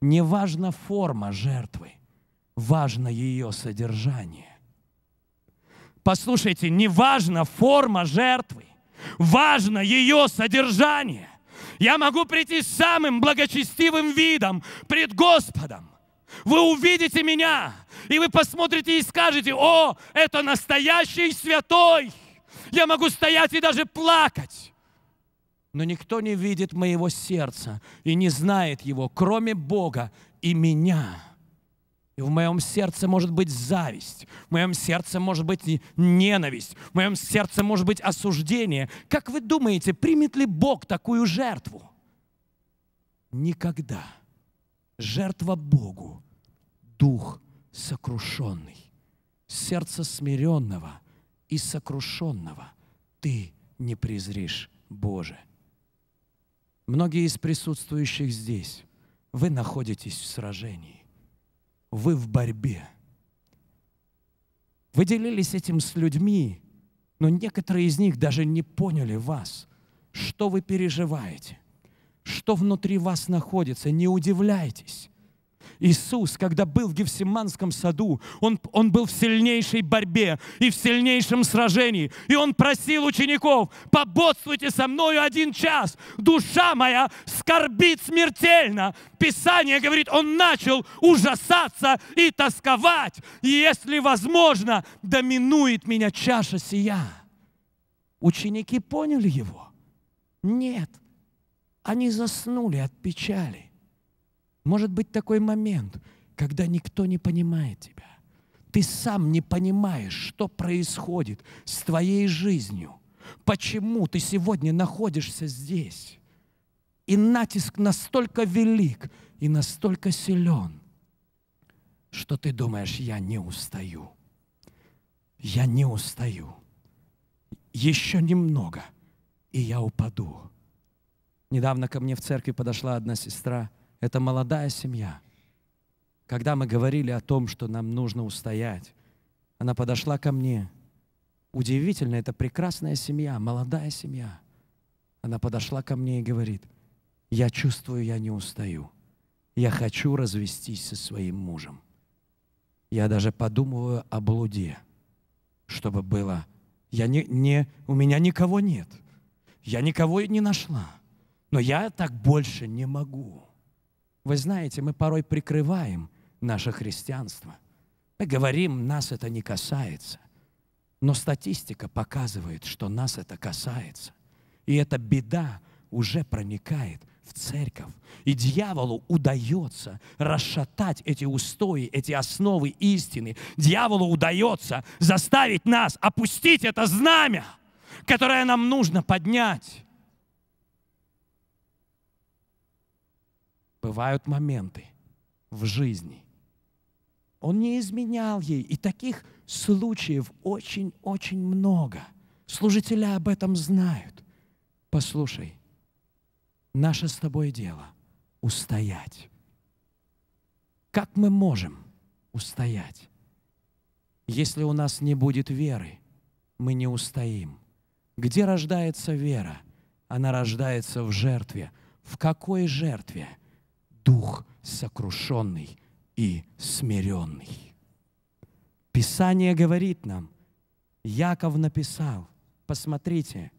не важна форма жертвы, важно ее содержание. Послушайте, не важна форма жертвы, важно ее содержание. Я могу прийти с самым благочестивым видом пред Господом. Вы увидите меня, и вы посмотрите и скажете, о, это настоящий святой. Я могу стоять и даже плакать но никто не видит моего сердца и не знает его, кроме Бога и меня. И в моем сердце может быть зависть, в моем сердце может быть ненависть, в моем сердце может быть осуждение. Как вы думаете, примет ли Бог такую жертву? Никогда. Жертва Богу – дух сокрушенный, сердце смиренного и сокрушенного ты не презришь, Боже. Многие из присутствующих здесь, вы находитесь в сражении, вы в борьбе. Вы делились этим с людьми, но некоторые из них даже не поняли вас, что вы переживаете, что внутри вас находится. Не удивляйтесь. Иисус, когда был в Гефсиманском саду, он, он был в сильнейшей борьбе и в сильнейшем сражении. И Он просил учеников, пободствуйте со мною один час. Душа моя скорбит смертельно. Писание говорит, он начал ужасаться и тосковать. если возможно, доминует меня чаша сия. Ученики поняли его? Нет. Они заснули от печали. Может быть такой момент, когда никто не понимает тебя. Ты сам не понимаешь, что происходит с твоей жизнью. Почему ты сегодня находишься здесь? И натиск настолько велик и настолько силен, что ты думаешь, я не устаю. Я не устаю. Еще немного, и я упаду. Недавно ко мне в церкви подошла одна сестра – это молодая семья. Когда мы говорили о том, что нам нужно устоять, она подошла ко мне. Удивительно, это прекрасная семья, молодая семья. Она подошла ко мне и говорит, я чувствую, я не устаю. Я хочу развестись со своим мужем. Я даже подумываю о блуде, чтобы было. Я не, не, у меня никого нет. Я никого не нашла. Но я так больше не могу. Вы знаете, мы порой прикрываем наше христианство. Мы говорим, нас это не касается. Но статистика показывает, что нас это касается. И эта беда уже проникает в церковь. И дьяволу удается расшатать эти устои, эти основы истины. Дьяволу удается заставить нас опустить это знамя, которое нам нужно поднять. бывают моменты в жизни. Он не изменял ей. И таких случаев очень-очень много. Служители об этом знают. Послушай, наше с тобой дело – устоять. Как мы можем устоять? Если у нас не будет веры, мы не устоим. Где рождается вера? Она рождается в жертве. В какой жертве? дух сокрушенный и смиренный. Писание говорит нам, Яков написал, посмотрите,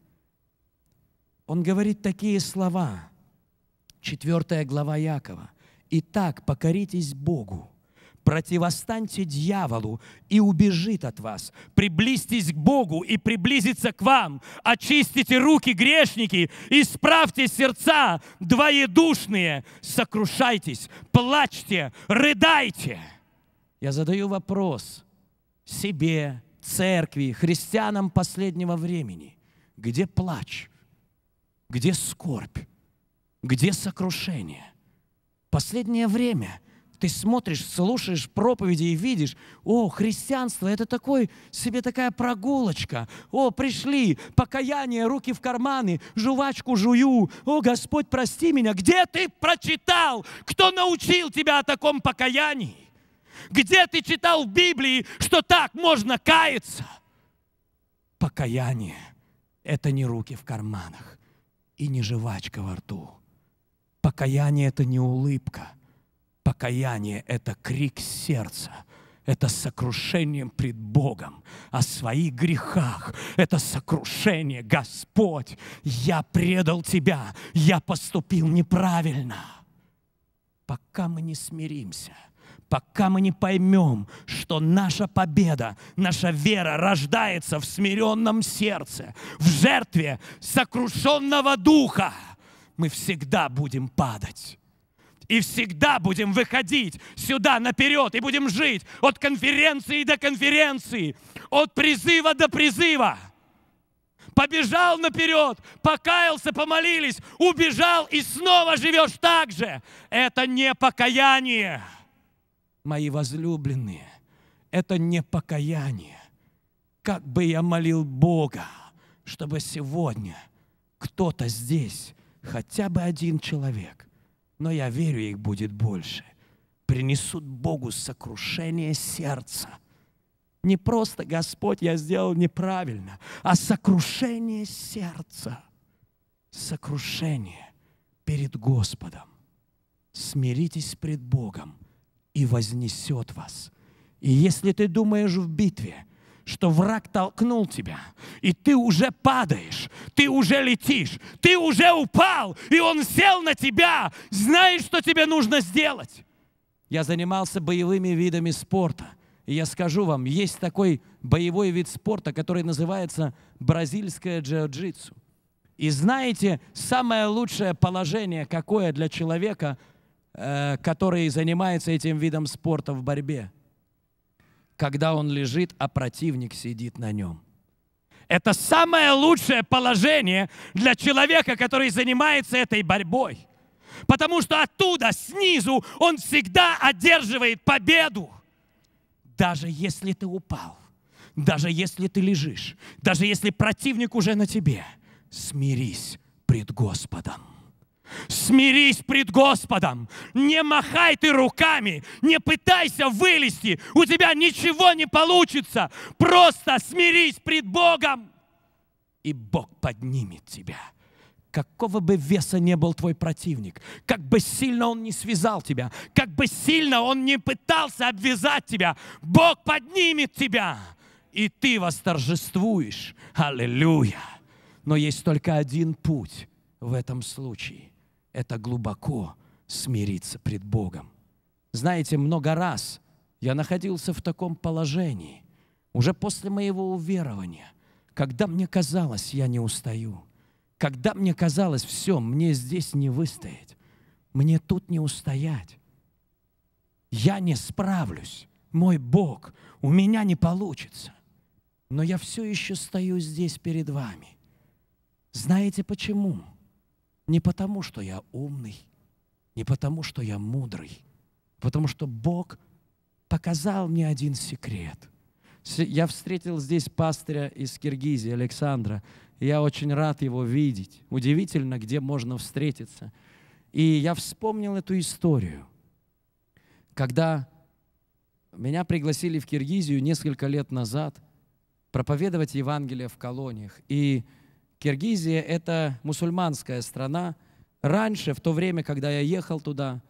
он говорит такие слова, 4 глава Якова, «Итак, покоритесь Богу, противостаньте дьяволу, и убежит от вас. Приблизьтесь к Богу и приблизится к вам. Очистите руки, грешники, исправьте сердца двоедушные, сокрушайтесь, плачьте, рыдайте. Я задаю вопрос себе, церкви, христианам последнего времени. Где плач? Где скорбь? Где сокрушение? Последнее время – ты смотришь, слушаешь проповеди и видишь, о, христианство – это такой, себе такая прогулочка. О, пришли, покаяние, руки в карманы, жвачку жую. О, Господь, прости меня. Где ты прочитал? Кто научил тебя о таком покаянии? Где ты читал в Библии, что так можно каяться? Покаяние – это не руки в карманах и не жвачка во рту. Покаяние – это не улыбка – Покаяние – это крик сердца – это сокрушение пред Богом о а своих грехах. Это сокрушение. Господь, я предал Тебя, я поступил неправильно. Пока мы не смиримся, пока мы не поймем, что наша победа, наша вера рождается в смиренном сердце, в жертве сокрушенного духа, мы всегда будем падать и всегда будем выходить сюда наперед и будем жить от конференции до конференции, от призыва до призыва. Побежал наперед, покаялся, помолились, убежал и снова живешь так же. Это не покаяние, мои возлюбленные. Это не покаяние. Как бы я молил Бога, чтобы сегодня кто-то здесь, хотя бы один человек, но я верю, их будет больше. Принесут Богу сокрушение сердца. Не просто, Господь, я сделал неправильно, а сокрушение сердца. Сокрушение перед Господом. Смиритесь пред Богом, и вознесет вас. И если ты думаешь в битве – что враг толкнул тебя, и ты уже падаешь, ты уже летишь, ты уже упал, и он сел на тебя, знаешь, что тебе нужно сделать. Я занимался боевыми видами спорта, и я скажу вам, есть такой боевой вид спорта, который называется бразильская джиу-джитсу. И знаете, самое лучшее положение, какое для человека, э, который занимается этим видом спорта в борьбе – когда он лежит, а противник сидит на нем. Это самое лучшее положение для человека, который занимается этой борьбой. Потому что оттуда, снизу, он всегда одерживает победу. Даже если ты упал, даже если ты лежишь, даже если противник уже на тебе, смирись пред Господом. Смирись пред Господом. Не махай ты руками, не пытайся вылезти. У тебя ничего не получится. Просто смирись пред Богом, и Бог поднимет тебя. Какого бы веса не был твой противник, как бы сильно он не связал тебя, как бы сильно он не пытался обвязать тебя, Бог поднимет тебя, и ты восторжествуешь. Аллилуйя! Но есть только один путь в этом случае – это глубоко смириться пред Богом. Знаете, много раз я находился в таком положении, уже после моего уверования, когда мне казалось, я не устаю, когда мне казалось, все, мне здесь не выстоять, мне тут не устоять, я не справлюсь, мой Бог, у меня не получится. Но я все еще стою здесь перед вами. Знаете почему? Почему? Не потому, что я умный, не потому, что я мудрый, а потому что Бог показал мне один секрет. Я встретил здесь пастыря из Киргизии, Александра. я очень рад его видеть. Удивительно, где можно встретиться. И я вспомнил эту историю, когда меня пригласили в Киргизию несколько лет назад проповедовать Евангелие в колониях. И Киргизия – это мусульманская страна. Раньше, в то время, когда я ехал туда,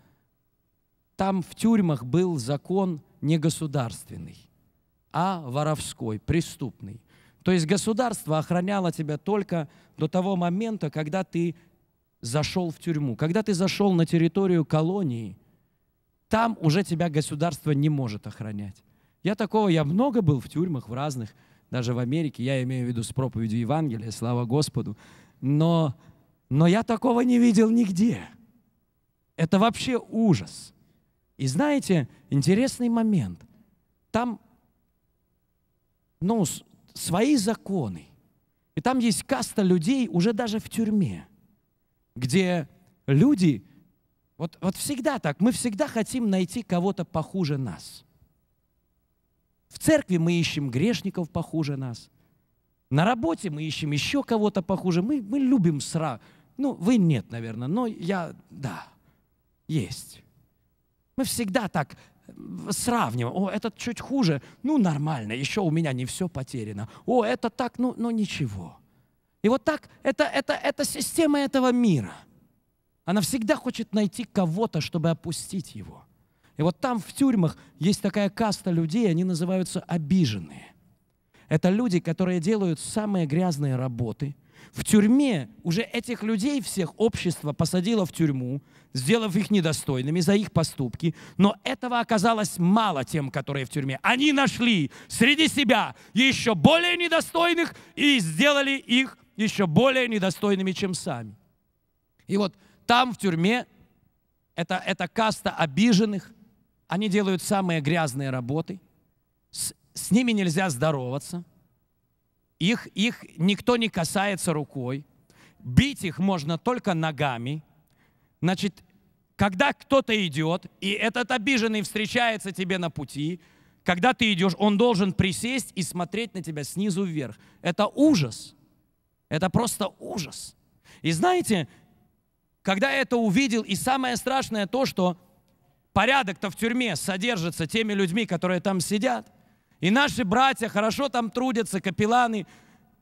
там в тюрьмах был закон не государственный, а воровской, преступный. То есть государство охраняло тебя только до того момента, когда ты зашел в тюрьму. Когда ты зашел на территорию колонии, там уже тебя государство не может охранять. Я такого, я много был в тюрьмах, в разных – даже в Америке, я имею в виду с проповедью Евангелия, слава Господу, но, но я такого не видел нигде. Это вообще ужас. И знаете, интересный момент. Там, ну, свои законы. И там есть каста людей уже даже в тюрьме, где люди, вот, вот всегда так, мы всегда хотим найти кого-то похуже нас – в церкви мы ищем грешников похуже нас. На работе мы ищем еще кого-то похуже. Мы, мы любим сра. Ну, вы нет, наверное, но я, да, есть. Мы всегда так сравниваем. О, этот чуть хуже. Ну, нормально, еще у меня не все потеряно. О, это так, ну, ну ничего. И вот так, это, это, это система этого мира. Она всегда хочет найти кого-то, чтобы опустить его – и вот там в тюрьмах есть такая каста людей, они называются обиженные. Это люди, которые делают самые грязные работы. В тюрьме уже этих людей всех общество посадило в тюрьму, сделав их недостойными за их поступки. Но этого оказалось мало тем, которые в тюрьме. Они нашли среди себя еще более недостойных и сделали их еще более недостойными, чем сами. И вот там в тюрьме это, это каста обиженных – они делают самые грязные работы. С, с ними нельзя здороваться. Их, их никто не касается рукой. Бить их можно только ногами. Значит, когда кто-то идет, и этот обиженный встречается тебе на пути, когда ты идешь, он должен присесть и смотреть на тебя снизу вверх. Это ужас. Это просто ужас. И знаете, когда я это увидел, и самое страшное то, что Порядок-то в тюрьме содержится теми людьми, которые там сидят. И наши братья хорошо там трудятся, капелланы,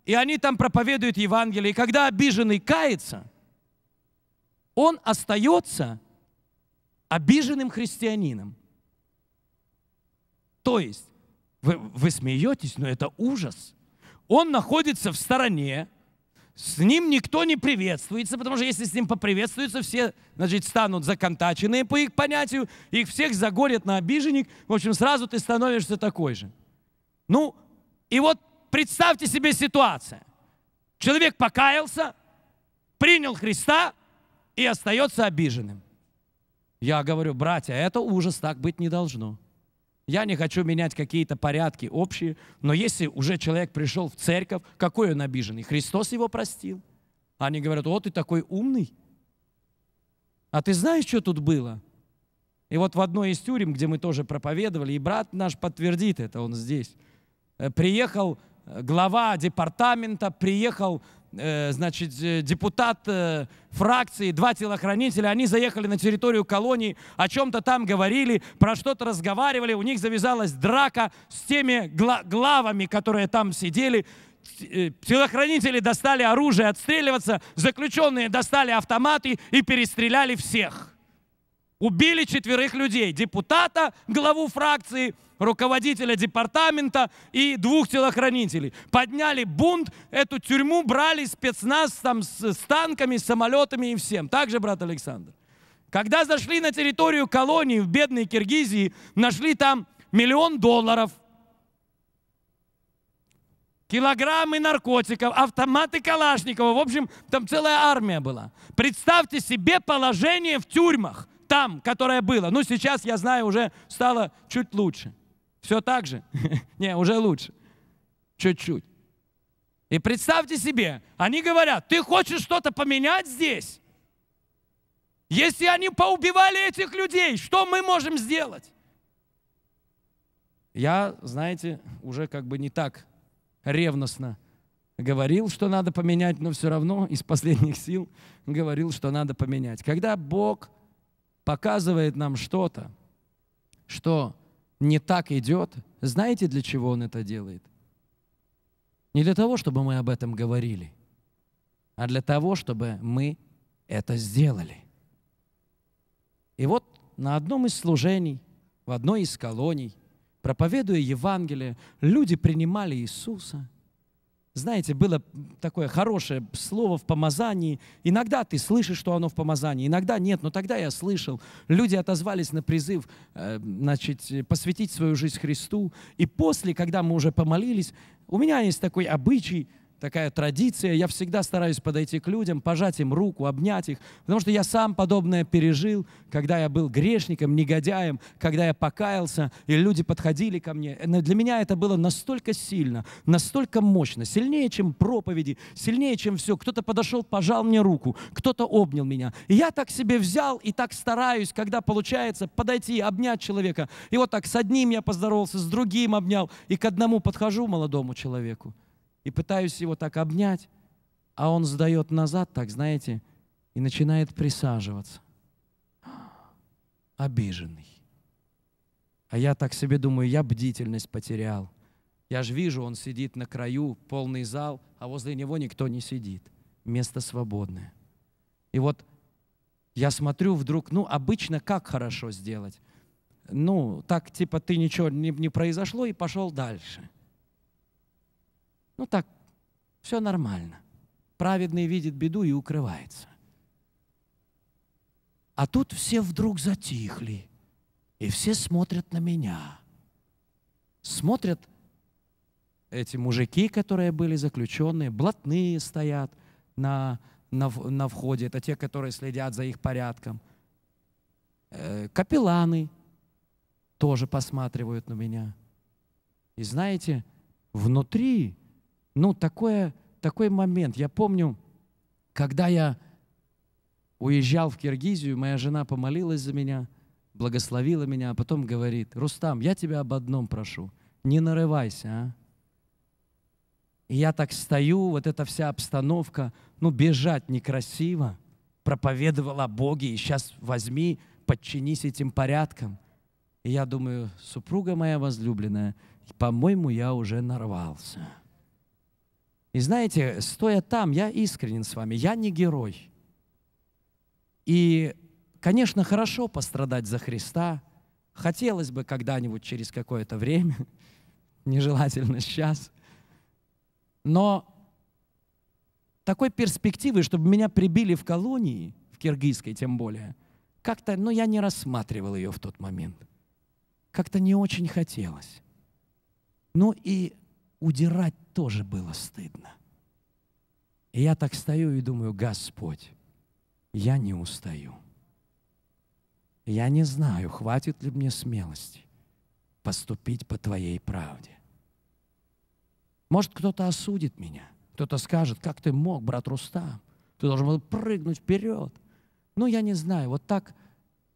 и они там проповедуют Евангелие. И когда обиженный кается, он остается обиженным христианином. То есть, вы, вы смеетесь, но это ужас. Он находится в стороне, с ним никто не приветствуется, потому что если с ним поприветствуются, все, значит, станут законтаченные по их понятию, их всех загорят на обиженник. В общем, сразу ты становишься такой же. Ну, и вот представьте себе ситуацию: Человек покаялся, принял Христа и остается обиженным. Я говорю, братья, это ужас, так быть не должно. Я не хочу менять какие-то порядки общие, но если уже человек пришел в церковь, какой он обиженный? Христос его простил. Они говорят, вот ты такой умный. А ты знаешь, что тут было? И вот в одной из тюрем, где мы тоже проповедовали, и брат наш подтвердит это, он здесь, э, приехал э, глава департамента, приехал Э, значит, э, депутат э, фракции, два телохранителя, они заехали на территорию колонии, о чем-то там говорили, про что-то разговаривали, у них завязалась драка с теми главами, которые там сидели, телохранители достали оружие отстреливаться, заключенные достали автоматы и перестреляли всех. Убили четверых людей. Депутата, главу фракции, руководителя департамента и двух телохранителей. Подняли бунт, эту тюрьму брали спецназ там, с, с танками, с самолетами и всем. Также, брат Александр? Когда зашли на территорию колонии в бедной Киргизии, нашли там миллион долларов, килограммы наркотиков, автоматы Калашникова. В общем, там целая армия была. Представьте себе положение в тюрьмах – там, которое было. Ну, сейчас, я знаю, уже стало чуть лучше. Все так же? Не, уже лучше. Чуть-чуть. И представьте себе, они говорят, ты хочешь что-то поменять здесь? Если они поубивали этих людей, что мы можем сделать? Я, знаете, уже как бы не так ревностно говорил, что надо поменять, но все равно из последних сил говорил, что надо поменять. Когда Бог показывает нам что-то, что не так идет. Знаете, для чего он это делает? Не для того, чтобы мы об этом говорили, а для того, чтобы мы это сделали. И вот на одном из служений, в одной из колоний, проповедуя Евангелие, люди принимали Иисуса – знаете, было такое хорошее слово в помазании. Иногда ты слышишь, что оно в помазании, иногда нет, но тогда я слышал. Люди отозвались на призыв э, значит, посвятить свою жизнь Христу. И после, когда мы уже помолились, у меня есть такой обычай – такая традиция. Я всегда стараюсь подойти к людям, пожать им руку, обнять их, потому что я сам подобное пережил, когда я был грешником, негодяем, когда я покаялся, и люди подходили ко мне. Э, для меня это было настолько сильно, настолько мощно, сильнее, чем проповеди, сильнее, чем все. Кто-то подошел, пожал мне руку, кто-то обнял меня. И я так себе взял и так стараюсь, когда получается, подойти, и обнять человека. И вот так с одним я поздоровался, с другим обнял, и к одному подхожу молодому человеку и пытаюсь его так обнять, а он сдает назад, так знаете, и начинает присаживаться. Обиженный. А я так себе думаю, я бдительность потерял. Я же вижу, он сидит на краю, полный зал, а возле него никто не сидит. Место свободное. И вот я смотрю вдруг, ну, обычно как хорошо сделать? Ну, так типа ты ничего не, не произошло и пошел дальше. Ну так, все нормально. Праведный видит беду и укрывается. А тут все вдруг затихли, и все смотрят на меня. Смотрят эти мужики, которые были заключенные, блатные стоят на, на, на входе, это те, которые следят за их порядком. Э, капелланы тоже посматривают на меня. И знаете, внутри ну, такое, такой момент. Я помню, когда я уезжал в Киргизию, моя жена помолилась за меня, благословила меня, а потом говорит, «Рустам, я тебя об одном прошу, не нарывайся, а?» И я так стою, вот эта вся обстановка, ну, бежать некрасиво, проповедовала о Боге, и сейчас возьми, подчинись этим порядкам. И я думаю, супруга моя возлюбленная, по-моему, я уже нарвался. И знаете, стоя там, я искренен с вами, я не герой. И, конечно, хорошо пострадать за Христа. Хотелось бы когда-нибудь через какое-то время, нежелательно сейчас. Но такой перспективы, чтобы меня прибили в колонии, в киргизской тем более, как-то, ну, я не рассматривал ее в тот момент. Как-то не очень хотелось. Ну и удирать тоже было стыдно. И я так стою и думаю, Господь, я не устаю. Я не знаю, хватит ли мне смелости поступить по Твоей правде. Может, кто-то осудит меня, кто-то скажет, как ты мог, брат Рустам, ты должен был прыгнуть вперед. Ну, я не знаю, вот так,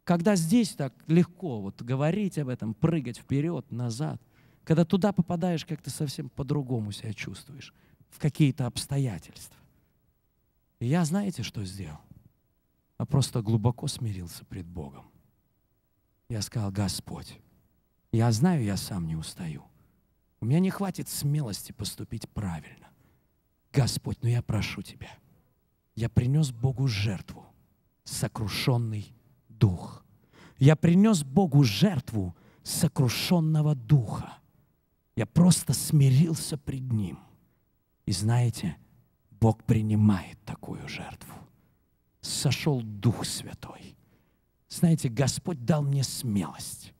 когда здесь так легко вот говорить об этом, прыгать вперед, назад – когда туда попадаешь, как-то совсем по-другому себя чувствуешь, в какие-то обстоятельства. И я, знаете, что сделал? А просто глубоко смирился пред Богом. Я сказал, Господь, я знаю, я сам не устаю. У меня не хватит смелости поступить правильно. Господь, но ну я прошу Тебя, я принес Богу жертву, сокрушенный дух. Я принес Богу жертву сокрушенного духа. Я просто смирился пред Ним. И знаете, Бог принимает такую жертву. Сошел Дух Святой. Знаете, Господь дал мне смелость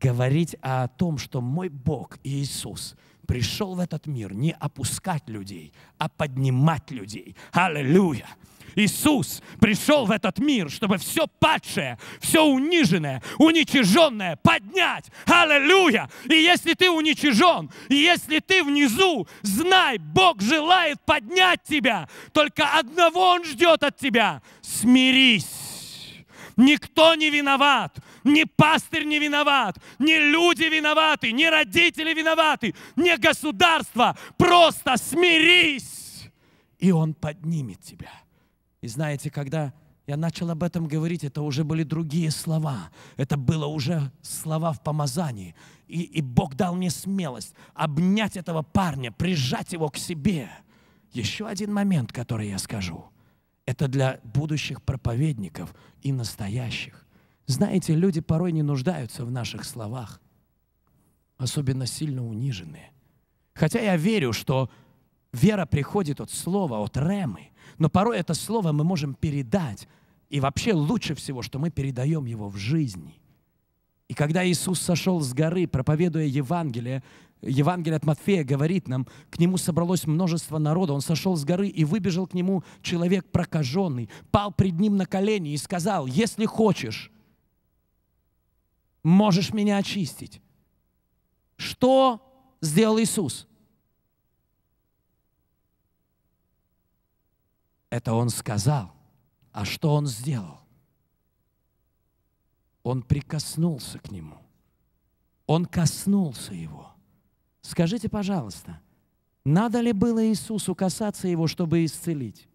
говорить о том, что мой Бог Иисус пришел в этот мир не опускать людей, а поднимать людей. Аллилуйя! Иисус пришел в этот мир, чтобы все падшее, все униженное, уничиженное поднять. Аллилуйя! И если ты уничижен, и если ты внизу, знай, Бог желает поднять тебя. Только одного Он ждет от тебя. Смирись. Никто не виноват. Ни пастырь не виноват, ни люди виноваты, ни родители виноваты, ни государство. Просто смирись, и Он поднимет тебя. И знаете, когда я начал об этом говорить, это уже были другие слова. Это было уже слова в помазании. И, и Бог дал мне смелость обнять этого парня, прижать его к себе. Еще один момент, который я скажу. Это для будущих проповедников и настоящих. Знаете, люди порой не нуждаются в наших словах, особенно сильно униженные. Хотя я верю, что Вера приходит от слова, от ремы. Но порой это слово мы можем передать. И вообще лучше всего, что мы передаем его в жизни. И когда Иисус сошел с горы, проповедуя Евангелие, Евангелие от Матфея говорит нам, к нему собралось множество народа. Он сошел с горы и выбежал к нему человек прокаженный, пал пред ним на колени и сказал, если хочешь, можешь меня очистить. Что сделал Иисус? Это он сказал. А что он сделал? Он прикоснулся к нему. Он коснулся его. Скажите, пожалуйста, надо ли было Иисусу касаться его, чтобы исцелить?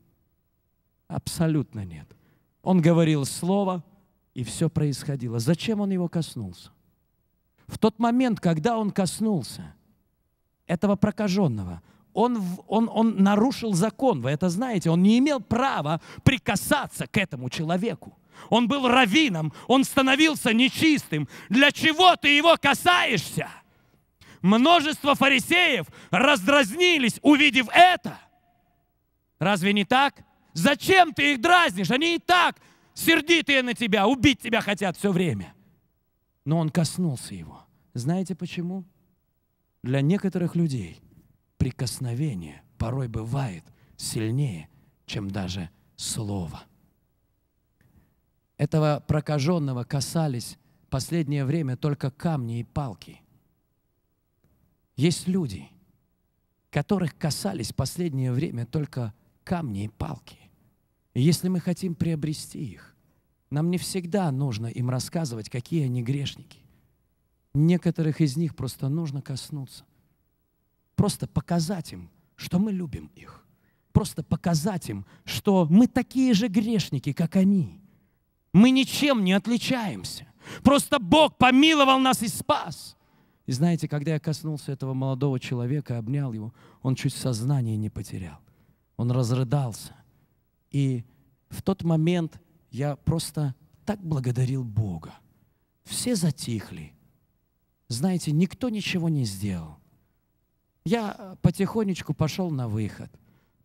Абсолютно нет. Он говорил слово, и все происходило. Зачем он его коснулся? В тот момент, когда он коснулся этого прокаженного, он, он, он нарушил закон, вы это знаете. Он не имел права прикасаться к этому человеку. Он был раввином, он становился нечистым. Для чего ты его касаешься? Множество фарисеев раздразнились, увидев это. Разве не так? Зачем ты их дразнишь? Они и так сердитые на тебя, убить тебя хотят все время. Но он коснулся его. Знаете почему? Для некоторых людей – прикосновение порой бывает сильнее, чем даже слово. Этого прокаженного касались последнее время только камни и палки. Есть люди, которых касались последнее время только камни и палки. И если мы хотим приобрести их, нам не всегда нужно им рассказывать, какие они грешники. Некоторых из них просто нужно коснуться. Просто показать им, что мы любим их. Просто показать им, что мы такие же грешники, как они. Мы ничем не отличаемся. Просто Бог помиловал нас и спас. И знаете, когда я коснулся этого молодого человека и обнял его, он чуть сознание не потерял. Он разрыдался. И в тот момент я просто так благодарил Бога. Все затихли. Знаете, никто ничего не сделал. Я потихонечку пошел на выход.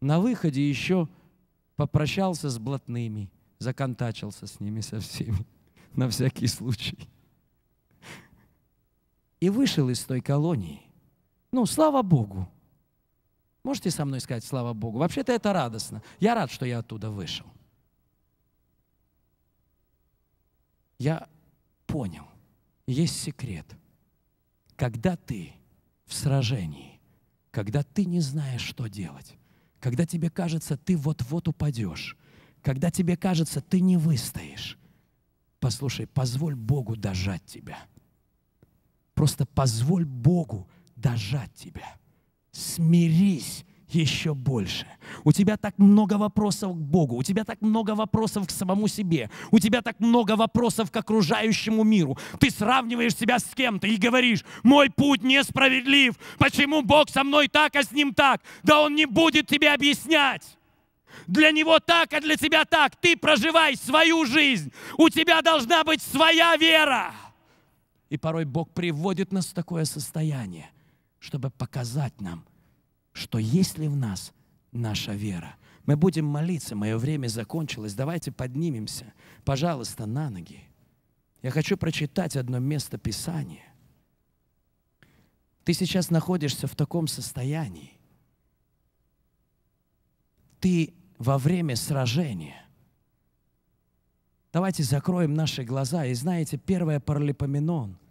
На выходе еще попрощался с блатными, законтачился с ними со всеми, на всякий случай. И вышел из той колонии. Ну, слава Богу. Можете со мной сказать «Слава Богу»? Вообще-то это радостно. Я рад, что я оттуда вышел. Я понял, есть секрет. Когда ты в сражении, когда ты не знаешь, что делать, когда тебе кажется, ты вот-вот упадешь, когда тебе кажется, ты не выстоишь, послушай, позволь Богу дожать тебя. Просто позволь Богу дожать тебя. Смирись еще больше. У тебя так много вопросов к Богу, у тебя так много вопросов к самому себе, у тебя так много вопросов к окружающему миру. Ты сравниваешь себя с кем-то и говоришь, мой путь несправедлив, почему Бог со мной так, а с ним так? Да он не будет тебе объяснять. Для него так, а для тебя так. Ты проживай свою жизнь. У тебя должна быть своя вера. И порой Бог приводит нас в такое состояние, чтобы показать нам – что есть ли в нас наша вера. Мы будем молиться, мое время закончилось, давайте поднимемся, пожалуйста, на ноги. Я хочу прочитать одно место Писания. Ты сейчас находишься в таком состоянии. Ты во время сражения. Давайте закроем наши глаза. И знаете, первое паралипоменон –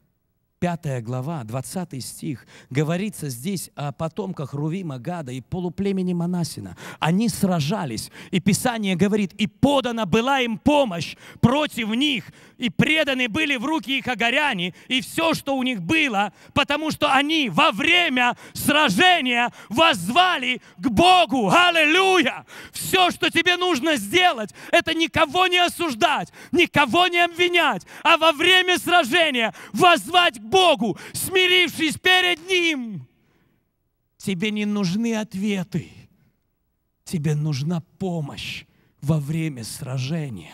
5 глава, 20 стих, говорится здесь о потомках Рувима, Гада и полуплемени Манасина. Они сражались, и Писание говорит, и подана была им помощь против них, и преданы были в руки их огоряне, и все, что у них было, потому что они во время сражения воззвали к Богу. Аллилуйя! Все, что тебе нужно сделать, это никого не осуждать, никого не обвинять, а во время сражения воззвать к Богу, смирившись перед Ним. Тебе не нужны ответы. Тебе нужна помощь во время сражения.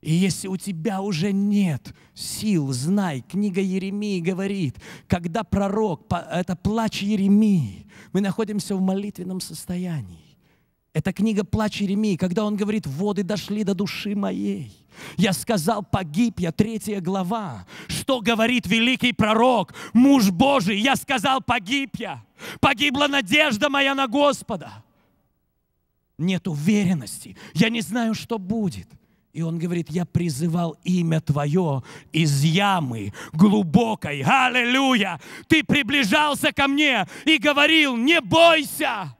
И если у тебя уже нет сил, знай, книга Еремии говорит, когда пророк, это плач Еремии, мы находимся в молитвенном состоянии. Это книга «Плач Еремии», когда он говорит, «Воды дошли до души моей». Я сказал, погиб я, третья глава. Что говорит великий пророк, муж Божий? Я сказал, погиб я. Погибла надежда моя на Господа. Нет уверенности. Я не знаю, что будет. И он говорит, я призывал имя Твое из ямы глубокой. Аллилуйя! Ты приближался ко мне и говорил, не бойся!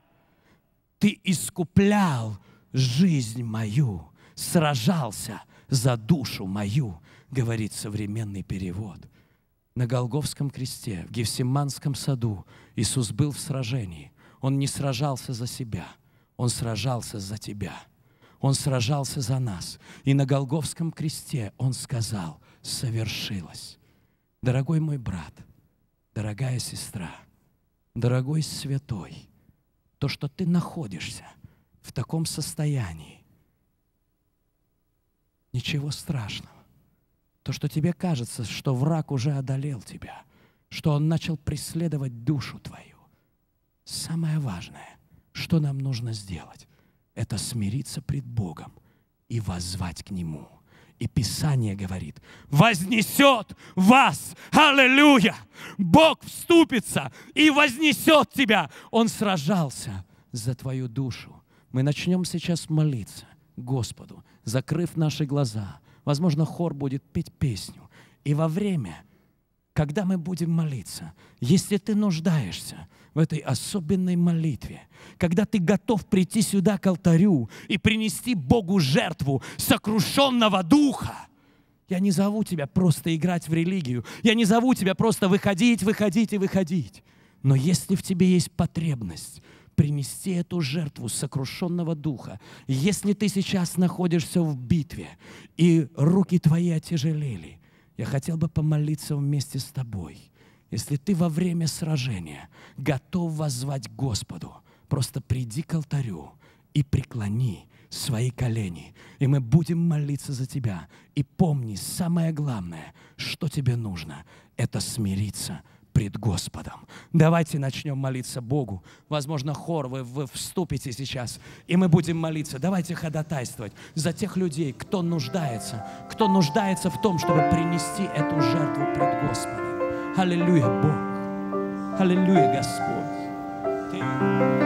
Ты искуплял жизнь мою, сражался – за душу мою, говорит современный перевод. На Голговском кресте, в Гефсиманском саду Иисус был в сражении. Он не сражался за себя, Он сражался за тебя. Он сражался за нас. И на Голговском кресте Он сказал, совершилось. Дорогой мой брат, дорогая сестра, дорогой святой, то, что ты находишься в таком состоянии, Ничего страшного. То, что тебе кажется, что враг уже одолел тебя, что он начал преследовать душу твою. Самое важное, что нам нужно сделать, это смириться пред Богом и воззвать к Нему. И Писание говорит, вознесет вас, аллилуйя! Бог вступится и вознесет тебя. Он сражался за твою душу. Мы начнем сейчас молиться. Господу, закрыв наши глаза. Возможно, хор будет петь песню. И во время, когда мы будем молиться, если ты нуждаешься в этой особенной молитве, когда ты готов прийти сюда к алтарю и принести Богу жертву сокрушенного духа, я не зову тебя просто играть в религию. Я не зову тебя просто выходить, выходить и выходить. Но если в тебе есть потребность принести эту жертву сокрушенного духа. Если ты сейчас находишься в битве, и руки твои отяжелели, я хотел бы помолиться вместе с тобой. Если ты во время сражения готов воззвать Господу, просто приди к алтарю и преклони свои колени, и мы будем молиться за тебя. И помни, самое главное, что тебе нужно, это смириться – пред Господом. Давайте начнем молиться Богу. Возможно, хор, вы, вы вступите сейчас, и мы будем молиться. Давайте ходатайствовать за тех людей, кто нуждается, кто нуждается в том, чтобы принести эту жертву пред Господом. Аллилуйя, Бог. Аллилуйя, Господь. Ты...